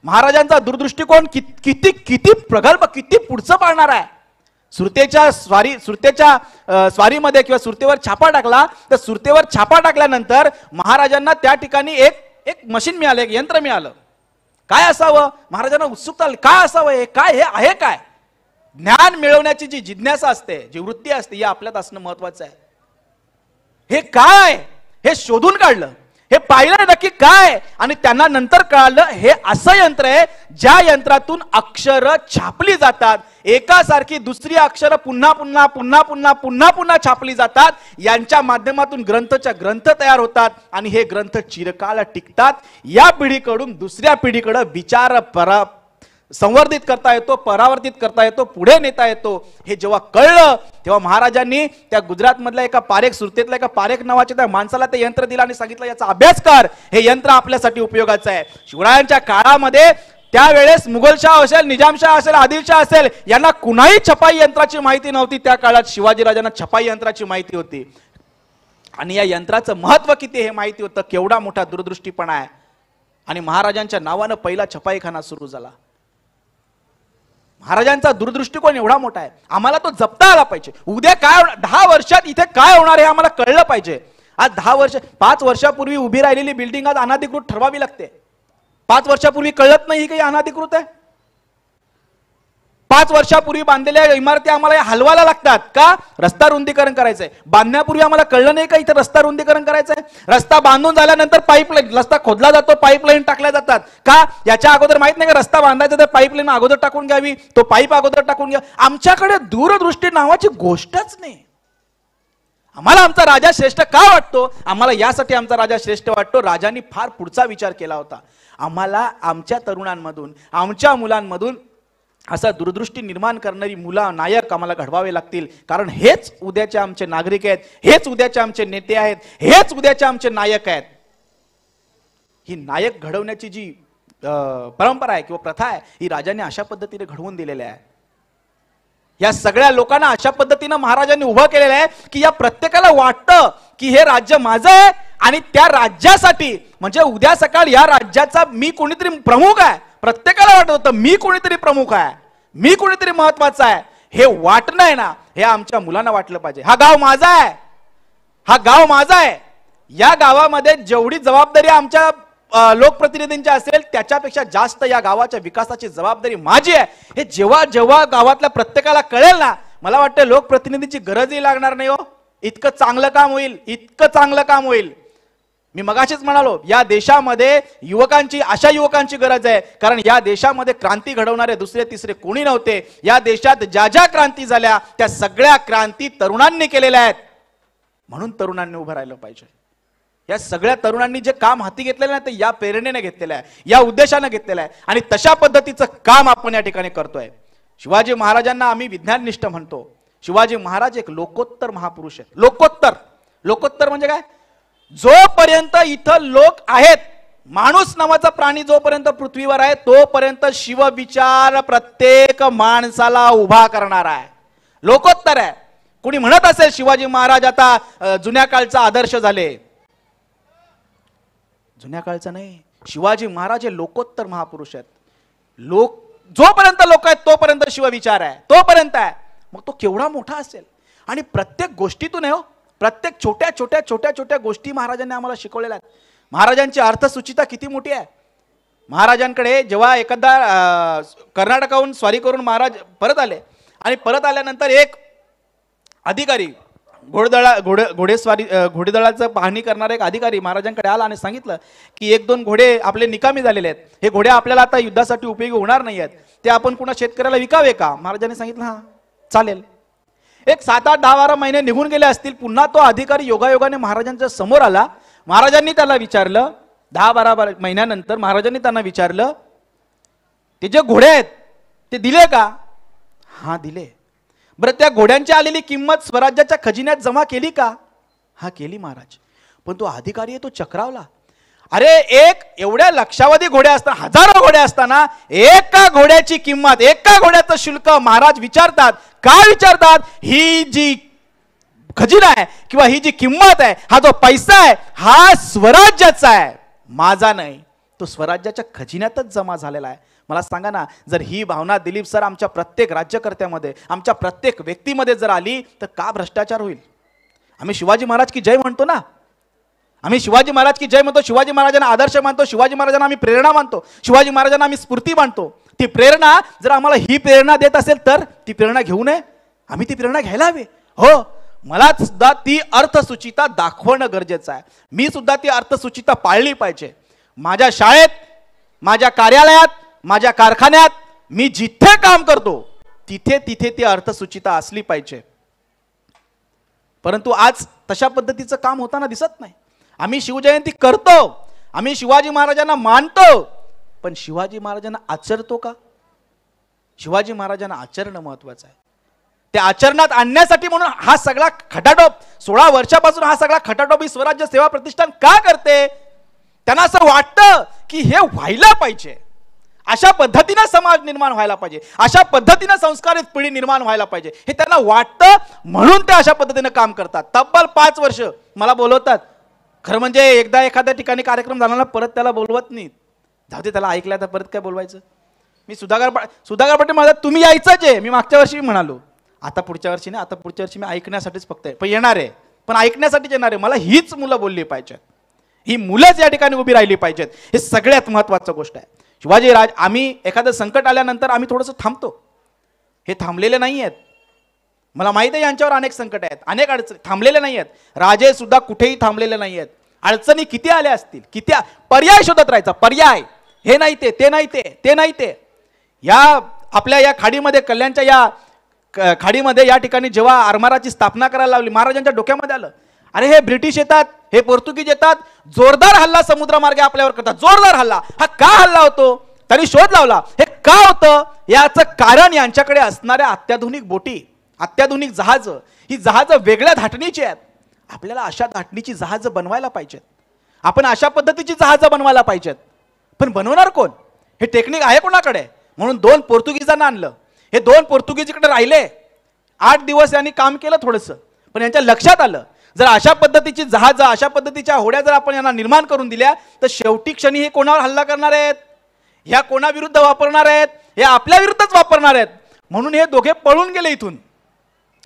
S1: महाराजांचा दूरदृष्टिकोन किती किती प्रगल्भ किती पुढचं पाळणार आहे सुरतेच्या स्वारी सुरतेच्या स्वारीमध्ये किंवा सुरतेवर छापा टाकला तर सुरतेवर छापा टाकल्यानंतर महाराजांना त्या ठिकाणी एक एक मशीन मिळालं एक यंत्र मिळालं काय असावं महाराजांना उत्सुकता काय असावं हे काय हे आहे काय ज्ञान मिळवण्याची जी जिज्ञासा असते जी वृत्ती असते ही आपल्यात असणं महत्वाचं आहे हे काय हे शोधून काढलं हे पाहिलं नक्की काय आणि त्यांना नंतर कळालं हे असं यंत्र आहे ज्या यंत्रातून अक्षर छापली जातात एकासारखी दुसरी अक्षर पुन्हा पुन्हा पुन्हा पुन्हा पुन्हा पुन्हा छापली जातात यांच्या माध्यमातून ग्रंथच्या ग्रंथ तयार होतात आणि हे ग्रंथ चिरकाल टिकतात या पिढीकडून दुसऱ्या पिढीकडं विचार परा संवर्धित करता येतो परावर्तित करता येतो पुढे नेता येतो हे जेव्हा कळलं तेव्हा महाराजांनी त्या गुजरातमधल्या एका पारेख सुरतेतल्या एका पारेख नावाच्या त्या माणसाला ते यंत्र दिलं आणि सांगितलं याचा अभ्यास कर हे यंत्र आपल्यासाठी उपयोगाचं आहे शिवरायांच्या काळामध्ये त्यावेळेस मुघलशाह असेल निजामशाह असेल आदिलशाह असेल यांना कुणाही छपाई यंत्राची माहिती नव्हती त्या काळात शिवाजीराजांना छपाई यंत्राची माहिती होती आणि या यंत्राचं महत्व किती हे माहिती होतं केवढा मोठा दूरदृष्टीपणा आहे आणि महाराजांच्या नावानं पहिला छपाईखाना सुरू झाला महाराजांचा दूरदृष्टिकोन एवढा मोठा आहे आम्हाला तो जपता आला पाहिजे उद्या काय दहा वर्षात इथे काय होणार हे आम्हाला कळलं पाहिजे आज दहा वर्ष पाच वर्षापूर्वी उभी राहिलेली बिल्डिंग आज अनाधिकृत ठरवावी लागते पाच वर्षापूर्वी कळत नाही ही काही अनाधिकृत आहे पाच वर्षापूर्वी बांधलेल्या इमारती आम्हाला हलवायला लागतात का रस्ता रुंदीकरण करायचंय बांधण्यापूर्वी आम्हाला कळलं नाही का इथे रस्ता रुंदीकरण करायचंय रस्ता बांधून झाल्यानंतर पाईपलाईन रस्ता खोदला जातो पाईपलाईन टाकल्या जातात का याच्या अगोदर माहित नाही का रस्ता बांधायचा तर पाईपलाईन अगोदर टाकून घ्यावी तो पाईप अगोदर टाकून घ्या आमच्याकडे दूरदृष्टी नावाची गोष्टच नाही आम्हाला आमचा राजा श्रेष्ठ का वाटतो आम्हाला यासाठी आमचा राजा श्रेष्ठ वाटतो राजांनी फार पुढचा विचार केला होता आम्हाला आमच्या तरुणांमधून आमच्या मुलांमधून असा दूरदृष्टी निर्माण करणारी मुला नायक आम्हाला घडवावे लागतील कारण हेच उद्याचे आमचे नागरिक आहेत हेच उद्याचे आमचे नेते आहेत हेच उद्याचे आमचे नायक आहेत ही नायक घडवण्याची जी परंपरा आहे किंवा प्रथा आहे ही राजाने अशा पद्धतीने घडवून दिलेली आहे या सगळ्या लोकांना अशा पद्धतीनं महाराजांनी उभं केलेलं आहे की या प्रत्येकाला वाटतं की हे राज्य माझं आहे आणि त्या राज्यासाठी म्हणजे उद्या सकाळ या राज्याचा मी कोणीतरी प्रमुख आहे प्रत्येकाला वाटत होतं मी कोणीतरी प्रमुख आहे मी कोणीतरी महत्वाचं आहे हे वाटणं आहे ना हे आमच्या मुलांना वाटलं पाहिजे हा गाव माझा आहे हा गाव माझा आहे या गावामध्ये जेवढी जबाबदारी आमच्या लोकप्रतिनिधींची असेल त्याच्यापेक्षा जास्त या गावाच्या विकासाची जबाबदारी माझी आहे हे जेव्हा जेव्हा गावातल्या प्रत्येकाला कळेल ना मला वाटतं लोकप्रतिनिधीची गरजही लागणार नाही हो इतकं चांगलं काम होईल इतकं चांगलं काम होईल मी मगाशीच म्हणालो या देशामध्ये युवकांची अशा युवकांची गरज आहे कारण या देशामध्ये क्रांती घडवणारे दुसरे तिसरे कोणी नव्हते या देशात ज्या ज्या क्रांती झाल्या त्या सगळ्या क्रांती तरुणांनी केलेल्या आहेत म्हणून तरुणांनी उभं राहिलं पाहिजे या सगळ्या तरुणांनी जे काम हाती घेतलेलं आहे ते या प्रेरणेने घेतलेलं आहे या उद्देशानं घेतलेलं आहे आणि तशा पद्धतीचं काम आपण या ठिकाणी करतोय शिवाजी महाराजांना आम्ही विज्ञाननिष्ठ म्हणतो शिवाजी महाराज एक लोकोत्तर महापुरुष आहे लोकोत्तर लोकोत्तर म्हणजे काय जोपर्यंत इथं लोक आहेत माणूस नावाचा प्राणी जोपर्यंत पृथ्वीवर आहे तोपर्यंत शिवविचार प्रत्येक माणसाला उभा करणार आहे लोकोत्तर आहे कुणी म्हणत असेल शिवाजी महाराज आता जुन्या काळचा आदर्श झाले जुन्या काळचा नाही शिवाजी महाराज हे लोकोत्तर महापुरुष आहेत लोक जोपर्यंत लोक आहेत तोपर्यंत शिवविचार आहे तोपर्यंत आहे मग तो केवढा मोठा असेल आणि प्रत्येक गोष्टीतून आहे हो प्रत्येक छोट्या छोट्या छोट्या छोट्या गोष्टी महाराजांनी आम्हाला शिकवलेल्या आहेत महाराजांची अर्थसूचिता किती मोठी आहे महाराजांकडे जेव्हा एखादा कर्नाटकाहून स्वारी करून महाराज परत आले आणि परत आल्यानंतर एक अधिकारी घोडदळा घोड घोडेस्वारी घोडेदळाचं पाहणी करणारा एक अधिकारी महाराजांकडे आला आणि सांगितलं की एक दोन घोडे आपले निकामी झालेले आहेत हे घोडे आपल्याला आता युद्धासाठी उपयोगी होणार नाही आहेत ते आपण कुणा शेतकऱ्याला विकावे का महाराजांनी सांगितलं हां चालेल एक सात आठ दहा बारा महिने निघून गेले असतील पुन्हा तो अधिकारी योगायोगाने महाराजांच्या समोर आला महाराजांनी त्याला विचारलं दहा बारा बारा महिन्यानंतर महाराजांनी त्यांना विचारलं ते जे घोडे आहेत ते दिले का हां दिले बरं त्या घोड्यांची आलेली किंमत स्वराज्याच्या खजिन्यात जमा केली का हा केली महाराज पण तो अधिकारी आहे तो चक्रावला अरे एक एवढ्या लक्षावधी घोड्या असताना हजारो घोड्या असताना एका घोड्याची किंमत एका घोड्याचं शुल्क महाराज विचारतात का विचारतात ही जी खजिना आहे किंवा ही जी किंमत आहे हा जो पैसा आहे हा स्वराज्याचा आहे माझा नाही तो स्वराज्याच्या खजिन्यातच जमा झालेला आहे मला सांगा ना जर ही भावना दिलीप सर आमच्या प्रत्येक राज्यकर्त्यामध्ये आमच्या प्रत्येक व्यक्तीमध्ये जर आली तर का भ्रष्टाचार होईल आम्ही शिवाजी महाराज की जय म्हणतो ना आम्ही शिवाजी महाराज की जय म्हणतो शिवाजी महाराजांना आदर्श मानतो शिवाजी महाराजांना आम्ही प्रेरणा मानतो शिवाजी महाराजांना आम्ही स्फूर्ती मानतो ती प्रेरणा जर आम्हाला ही प्रेरणा देत असेल तर ती प्रेरणा घेऊ नये आम्ही ती प्रेरणा घ्यायला हवी हो मला सुद्धा ती अर्थसूचिता दाखवणं गरजेचं आहे मी सुद्धा ती अर्थसुचिता पाळली पाहिजे माझ्या शाळेत माझ्या कार्यालयात माझ्या कारखान्यात मी जिथे काम करतो तिथे तिथे ती अर्थसूचिता असली पाहिजे परंतु आज तशा पद्धतीचं काम होताना दिसत नाही आम्ही शिवजयंती करतो आम्ही शिवाजी महाराजांना मानतो पण शिवाजी महाराजांना आचरतो का शिवाजी महाराजांना आचरणं महत्वाचं आहे ते आचरणात आणण्यासाठी म्हणून हा सगळा खटाटोप सोळा वर्षापासून हा सगळा खटाटोप ही स्वराज्य सेवा प्रतिष्ठान का करते त्यांना असं वाटतं की हे व्हायला पाहिजे अशा पद्धतीनं समाज निर्माण व्हायला पाहिजे अशा पद्धतीनं संस्कारित पिढी निर्माण व्हायला पाहिजे हे त्यांना वाटतं म्हणून ते अशा पद्धतीनं काम करतात तब्बल पाच वर्ष मला बोलवतात खरं म्हणजे एकदा एखाद्या ठिकाणी कार्यक्रम झाला ना परत त्याला बोलवत नाहीत जाऊ दे त्याला ऐकला तर परत काय बोलवायचं मी सुधाकर पा सुधाकर पाटील मला तुम्ही यायचं आहे मी मागच्या वर्षी म्हणालो आता पुढच्या वर्षी नाही आता पुढच्या वर्षी मी ऐकण्यासाठीच फक्त आहे पण येणार आहे पण ऐकण्यासाठीच येणार आहे मला हीच मुलं बोलली पाहिजेत ही मुलंच या ठिकाणी उभी राहिली पाहिजेत हे सगळ्यात महत्त्वाचं गोष्ट आहे शिवाजीराज आम्ही एखादं संकट आल्यानंतर आम्ही थोडंसं थांबतो हे थांबलेले नाही आहेत मला माहिती आहे यांच्यावर अनेक संकट आहेत अनेक अडचणी थांबलेले नाही आहेत राजे सुद्धा कुठेही थांबलेले नाही आहेत अडचणी किती आल्या असतील किती पर्याय शोधत राहायचा पर्याय हे नाही ते ते नाही ते ते नाही ते या आपल्या या खाडीमध्ये कल्याणच्या या खाडीमध्ये या ठिकाणी जेव्हा आरमाराची स्थापना करायला लावली महाराजांच्या डोक्यामध्ये आलं अरे हे ब्रिटिश येतात हे पोर्तुगीज येतात जोरदार हल्ला समुद्रमार्गे आपल्यावर करतात जोरदार हल्ला हा का हल्ला होतो त्यांनी शोध लावला हे का होतं याचं कारण यांच्याकडे असणाऱ्या अत्याधुनिक बोटी अत्याधुनिक जहाजं ही जहाजं वेगळ्या धाटणीची आहेत आपल्याला अशा धाटणीची जहाजं बनवायला पाहिजेत आपण अशा पद्धतीची जहाजं बनवायला पाहिजेत पण बनवणार कोण हे टेक्निक आहे कोणाकडे म्हणून दोन पोर्तुगीजांना आणलं हे दोन पोर्तुगीजकडे राहिले आठ दिवस यांनी काम केलं थोडंसं पण यांच्या लक्षात आलं जर अशा पद्धतीची जहाजं अशा पद्धतीच्या होड्या जर आपण यांना निर्माण करून दिल्या तर शेवटी क्षणी हे कोणावर हल्ला करणार आहेत ह्या कोणाविरुद्ध वापरणार आहेत हे विरुद्धच वापरणार आहेत म्हणून हे दोघे पळून गेले इथून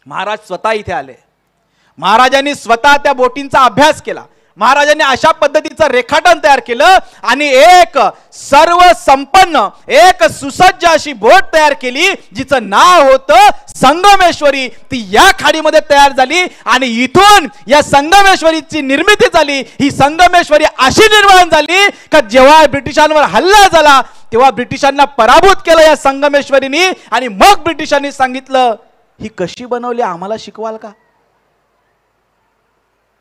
S1: महाराज स्वतः इथे आले महाराजांनी स्वतः त्या बोटींचा अभ्यास केला महाराजांनी अशा पद्धतीचं रेखाटन तयार केलं आणि एक सर्व संपन्न एक सुसज्ज अशी बोट तयार केली जिचं नाव होतं संगमेश्वरी ती या खाडीमध्ये तयार झाली आणि इथून या संगमेश्वरीची निर्मिती झाली ही संगमेश्वरी अशी निर्माण झाली का जेव्हा ब्रिटिशांवर हल्ला झाला तेव्हा ब्रिटिशांना पराभूत केलं या संगमेश्वरीनी आणि मग ब्रिटिशांनी सांगितलं ही कशी बनवली आम्हाला शिकवाल का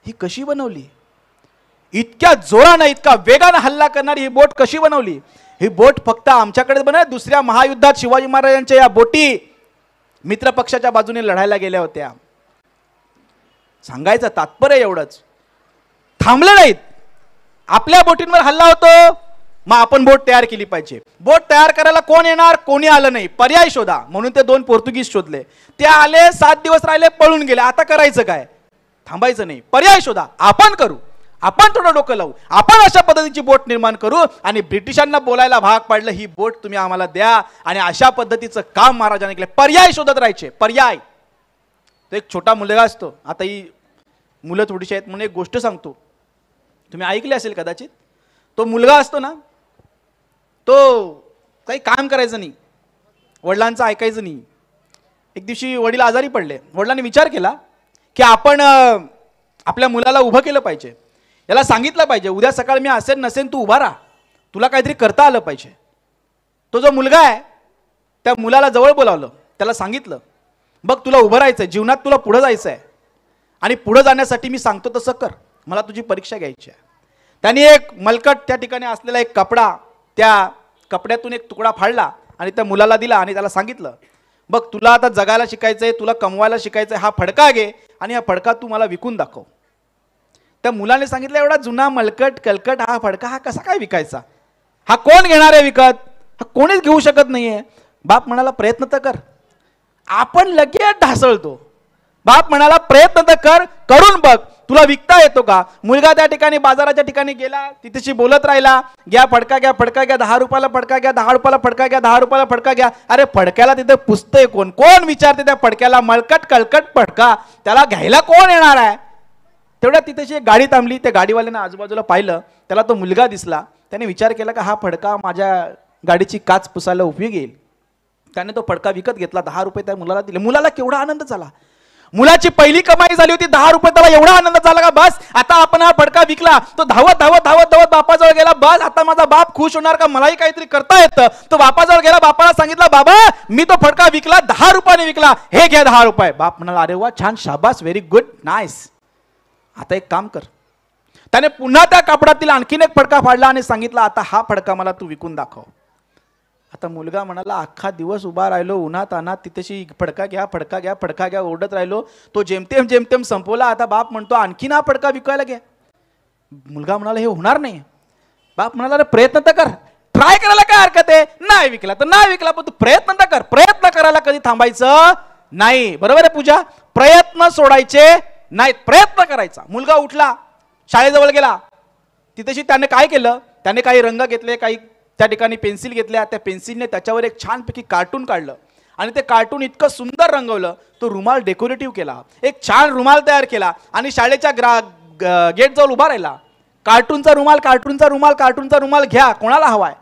S1: ही कशी बनवली इतक्या जोरानं इतका वेगानं हल्ला करणारी ही बोट कशी बनवली ही बोट फक्त आमच्याकडे बनव दुसऱ्या महायुद्धात शिवाजी महाराजांच्या या बोटी मित्र पक्षाच्या बाजूने लढायला गेल्या होत्या सांगायचं तात्पर्य एवढंच थांबले नाहीत आपल्या बोटींवर हल्ला होतो मग आपण बोट तयार केली पाहिजे बोट तयार करायला कोण येणार कोणी आलं नाही पर्याय शोधा म्हणून ते दोन पोर्तुगीज शोधले ते आले सात दिवस राहिले पळून गेले आता करायचं काय थांबायचं नाही पर्याय शोधा आपण करू आपण थोडं डोकं लावू आपण अशा पद्धतीची बोट निर्माण करू आणि ब्रिटिशांना बोलायला भाग पाडलं ही बोट तुम्ही आम्हाला द्या आणि अशा पद्धतीचं काम महाराजांनी केलं पर्याय शोधत राहायचे पर्याय तो एक छोटा मुलगा असतो आता ही मुलं थोडीशी आहेत म्हणून एक गोष्ट सांगतो तुम्ही ऐकली असेल कदाचित तो मुलगा असतो ना तो काही काम करायचं नाही वडिलांचं ऐकायचं नाही एक दिवशी वडील आजारी पडले वडिलांनी विचार केला की आपण आपल्या मुलाला उभं केलं पाहिजे याला सांगितलं पाहिजे उद्या सकाळ मी असेन नसेन तू उभा राहा तुला काहीतरी करता आलं पाहिजे तो जो मुलगा आहे त्या मुलाला जवळ बोलावलं त्याला सांगितलं बघ तुला उभं राहायचं आहे जीवनात तुला पुढं जायचं आहे आणि पुढं जाण्यासाठी मी सांगतो तसं कर मला तुझी परीक्षा घ्यायची आहे त्याने एक मलकट त्या ठिकाणी असलेला एक कपडा त्या कपड्यातून एक तुकडा फाडला आणि त्या मुलाला दिला आणि त्याला सांगितलं बघ तुला आता जगायला शिकायचं आहे तुला कमवायला शिकायचं आहे हा फडका घे आणि हा फडका तू मला विकून दाखव त्या मुलाने सांगितलं एवढा जुना मलकट कलकट हा फडका हा कसा काय विकायचा हा कोण घेणार आहे विकत हा कोणीच घेऊ शकत नाही आहे बाप म्हणाला प्रयत्न तर कर आपण लगेच ढासळतो बाप म्हणाला प्रयत्न तर कर करून बघ तुला विकता येतो का मुलगा त्या ठिकाणी बाजाराच्या ठिकाणी गेला तिथेशी बोलत राहिला घ्या फडका घ्या फडका घ्या दहा रुपयाला फडका घ्या दहा रुपयाला फडका घ्या दहा रुपयाला फडका घ्या अरे फडक्याला तिथे पुसतंय कोण कोण विचारते त्या फडक्याला मळकट कळकट फडका त्याला घ्यायला कोण येणार आहे तेवढ्या तिथेशी एक गाडी थांबली त्या गाडीवाल्यानं आजूबाजूला पाहिलं त्याला तो मुलगा दिसला त्याने विचार केला का हा फडका माझ्या गाडीची काच पुसायला उपयोग येईल त्याने तो फडका विकत घेतला दहा रुपये त्या मुलाला दिले मुलाला केवढा आनंद झाला मुलाची पहिली कमाई झाली होती दहा रुपये त्याला एवढा आनंद झाला का बस आता आपण हा फडका विकला तो धावत धावत धावत धावत बापाजवळ गेला बस आता माझा बाप खुश होणार का मलाही काहीतरी करता येतं तो बापाजवळ गेला बापाला सांगितलं बाबा मी तो फडका विकला दहा रुपयाने विकला हे घ्या दहा रुपये बाप म्हणाला अरे वा छान शाबास व्हेरी गुड नाईस आता एक काम कर त्याने पुन्हा त्या कापडातील आणखीन एक फडका फाडला आणि सांगितला आता हा फडका मला तू विकून दाखव आता मुलगा म्हणाला अख्खा दिवस उभा राहिलो उन्हात अनात तिथेशी फडका घ्या फडका घ्या फडका घ्या ओरडत राहिलो तो जेमतेम जेमतेम संपवला आता बाप म्हणतो आणखी ना फडका विकायला घ्या मुलगा म्हणाला हे होणार नाही बाप म्हणाला रे प्रयत्न तर कर ट्राय करायला काय हरकत आहे नाही विकला तर नाही विकला पण तू प्रयत्न तर कर प्रयत्न करायला कधी थांबायचं नाही बरोबर आहे पूजा प्रयत्न सोडायचे नाहीत प्रयत्न करायचा मुलगा उठला शाळेजवळ गेला तिथेशी त्याने काय केलं त्याने काही रंग घेतले काही त्या ठिकाणी पेन्सिल घेतल्या त्या पेन्सिलने त्याच्यावर एक छानपैकी कार्टून काढलं आणि ते कार्टून इतकं सुंदर रंगवलं तो रुमाल डेकोरेटिव्ह केला एक छान रुमाल तयार केला आणि शाळेच्या ग्रा गेट जवळ उभा राहिला कार्टूनचा रुमाल कार्टूनचा रुमाल कार्टूनचा रुमाल घ्या कोणाला हवाय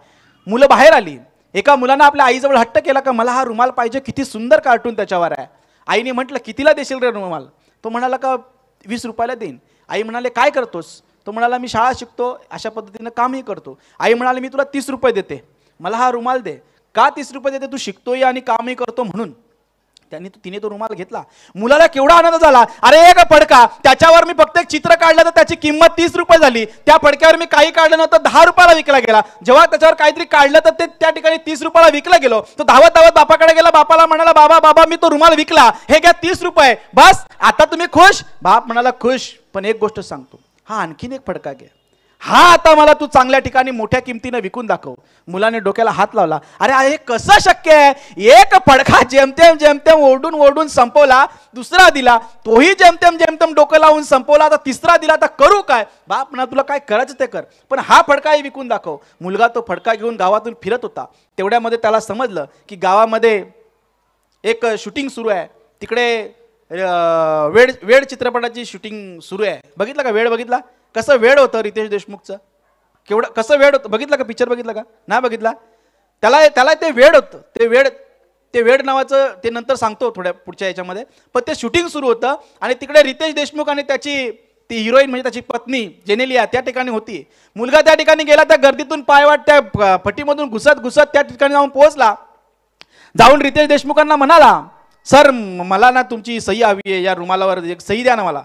S1: मुलं बाहेर आली एका मुलानं आपल्या आईजवळ हट्ट केला का मला हा रुमाल पाहिजे किती सुंदर कार्टून त्याच्यावर आहे आईने म्हटलं कितीला देशील रे रुमाल तो म्हणाला का वीस रुपयाला देईन आई म्हणाले काय करतोस तो म्हणाला मी शाळा शिकतो अशा पद्धतीनं कामही करतो आई म्हणाली मी तुला तीस रुपये देते मला हा रुमाल दे का तीस रुपये देते तू शिकतोय आणि कामही करतो म्हणून त्यांनी तिने तो रुमाल घेतला मुलाला केवढा आनंद झाला अरे एक पडका त्याच्यावर मी फक्त एक चित्र काढलं तर त्याची किंमत तीस रुपये झाली त्या पडक्यावर मी काही काढलं नव्हतं दहा रुपयाला विकला गेला जेव्हा त्याच्यावर काहीतरी काढलं तर ते त्या ठिकाणी तीस रुपयाला विकला गेलो तो धावत धावत बापाकडे गेला बापाला म्हणाला बाबा बाबा मी तो रुमाल विकला हे घ्या तीस रुपये बस आता तुम्ही खुश बाप म्हणाला खुश पण एक गोष्ट सांगतो हा आणखीन एक फडका घे हा आता मला तू चांगल्या ठिकाणी मोठ्या किमतीनं विकून दाखव मुलाने डोक्याला हात लावला अरे हे कसं शक्य आहे एक फडका जेमतेम जेमतेम ओढून ओढून संपवला दुसरा दिला तोही जेमतेम जेमतेम डोकं लावून संपवला तर तिसरा दिला तर करू काय बाप ना तुला काय करायचं ते कर पण हा फडकाही विकून दाखव मुलगा तो फडका घेऊन गावातून फिरत होता तेवढ्यामध्ये त्याला समजलं की गावामध्ये एक शूटिंग सुरू आहे तिकडे वेड वेड चित्रपटाची शूटिंग सुरू आहे बघितलं का वेळ बघितला कसं वेळ होतं रितेश देशमुखचं केवढं कसं वेळ होतं बघितलं का पिक्चर बघितलं का नाही बघितला त्याला त्याला ते वेड होतं ते वेड ते वेड नावाचं ते नंतर सांगतो थोड्या पुढच्या याच्यामध्ये पण ते शूटिंग सुरू होतं आणि तिकडे रितेश देशमुख आणि त्याची ती हिरोईन म्हणजे त्याची पत्नी जेनेलिया त्या ठिकाणी होती मुलगा त्या ठिकाणी गेला त्या गर्दीतून वाट त्या फटीमधून घुसत घुसत त्या ठिकाणी जाऊन पोहोचला जाऊन रितेश देशमुखांना म्हणाला सर मला ना तुमची सही हवी आहे या रुमालावर एक सही द्या ना मला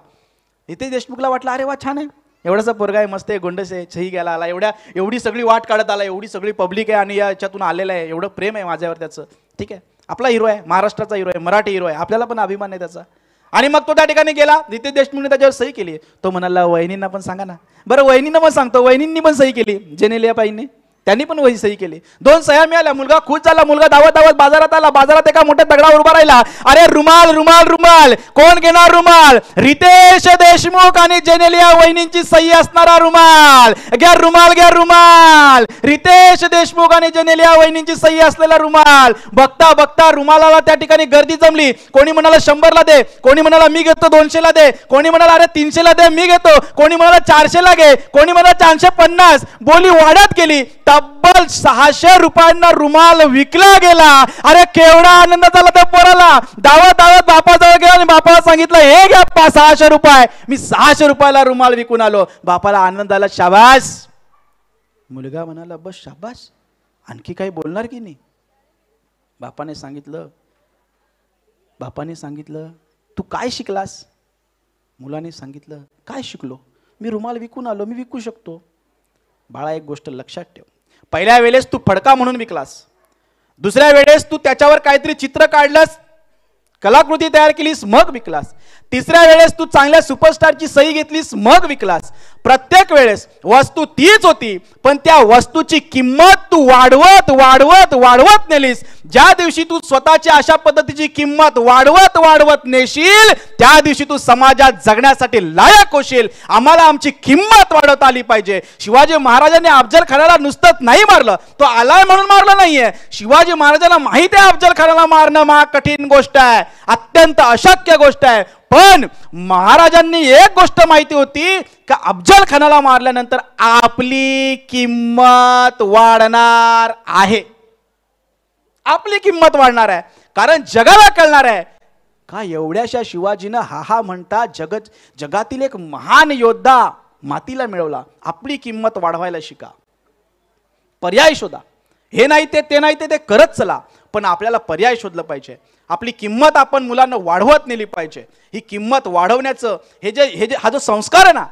S1: नितेश देशमुखला वाटलं अरे वा छान आहे एवढासा पोरगा आहे मस्त आहे गोंडस आहे सही घ्यायला आला एवढ्या एवढी सगळी वाट काढत आला एवढी सगळी पब्लिक आहे आणि याच्यातून आलेलं आहे एवढं प्रेम आहे माझ्यावर त्याचं ठीक आहे आपला हिरो आहे महाराष्ट्राचा हिरो आहे मराठी हिरो आहे आपल्याला पण अभिमान आहे त्याचा आणि मग तो त्या ठिकाणी गेला नितेश देशमुखने त्याच्यावर सही केली तो म्हणाला वहिनींना पण सांगा ना बरं वहिनींना पण सांगतो वहिनींनी पण सही केली जेनेलियाबाईंनी त्यांनी पण वही सही केली दोन सह्या मिळाल्या मुलगा खुश झाला मुलगा धावत धावत बाजारात आला बाजारात एका मोठ्या दगडावर उभा राहिला अरे रुमाल रुमाल रुमाल कोण घेणार रुमाल रितेश देशमुख आणि जेनेलिया वहिनींची सही असणारा रुमाल घ्या रुमाल घ्या रुमाल रितेश देशमुख आणि जेनेलिया वहिनींची सही असलेला रुमाल बघता बघता रुमालाला त्या ठिकाणी गर्दी जमली कोणी म्हणाला शंभरला दे कोणी म्हणाला मी घेतो दोनशेला दे कोणी म्हणाला अरे तीनशेला दे मी घेतो कोणी म्हणाला चारशेला घे कोणी म्हणाला चारशे पन्नास बोली वाढत गेली तब्बल सहाशे रुपयांना रुमाल विकला गेला अरे केवढा आनंद झाला त्या पोराला दावत दावत बापाजवळ गेला आणि बापाला सांगितलं हे घ्या पा सहाशे रुपये मी सहाशे रुपयाला रुमाल विकून आलो बापाला आनंद आला शाबास मुलगा म्हणाला बस शाबास आणखी काही बोलणार की नाही बापाने सांगितलं बापाने सांगितलं तू काय शिकलास मुलाने सांगितलं काय शिकलो मी रुमाल विकून आलो मी विकू शकतो बाळा एक गोष्ट लक्षात ठेव पहिल्या वेळेस तू फडका म्हणून विकलास दुसऱ्या वेळेस तू त्याच्यावर काहीतरी चित्र काढलंस कलाकृती तयार केलीस मग विकलास तिसऱ्या वेळेस तू चांगल्या सुपरस्टारची सही घेतलीस मग विकलास प्रत्येक वेळेस वस्तू तीच होती पण त्या वस्तूची किंमत तू वाढवत वाढवत वाढवत नेलीस ज्या दिवशी तू स्वतःची अशा पद्धतीची किंमत वाढवत वाढवत नेशील त्या दिवशी तू समाजात जगण्यासाठी लायक होशील आम्हाला आमची किंमत वाढवता आली पाहिजे शिवाजी महाराजांनी अफजल खानाला नुसतंच नाही मारलं तो आलाय म्हणून मारलं नाहीये शिवाजी महाराजांना माहिती आहे अफजल खानाला मारणं महा कठीण गोष्ट आहे अत्यंत अशक्य गोष्ट आहे पण महाराजांनी एक गोष्ट माहिती होती की अफजल खानाला मारल्यानंतर आपली किंमत वाढणार आहे आपली किंमत वाढणार आहे कारण जगाला कळणार आहे का एवढ्याशा शिवाजीनं हा हा म्हणता जगत जगातील एक महान योद्धा मातीला मिळवला आपली किंमत वाढवायला शिका पर्याय शोधा हे नाही ते ते नाही ते करत चला पण आपल्याला पर्याय शोधलं पाहिजे आपली किंमत आपण मुलांना वाढवत नेली पाहिजे ही किंमत वाढवण्याचं हे जे हे जे हा जो संस्कार आहे ना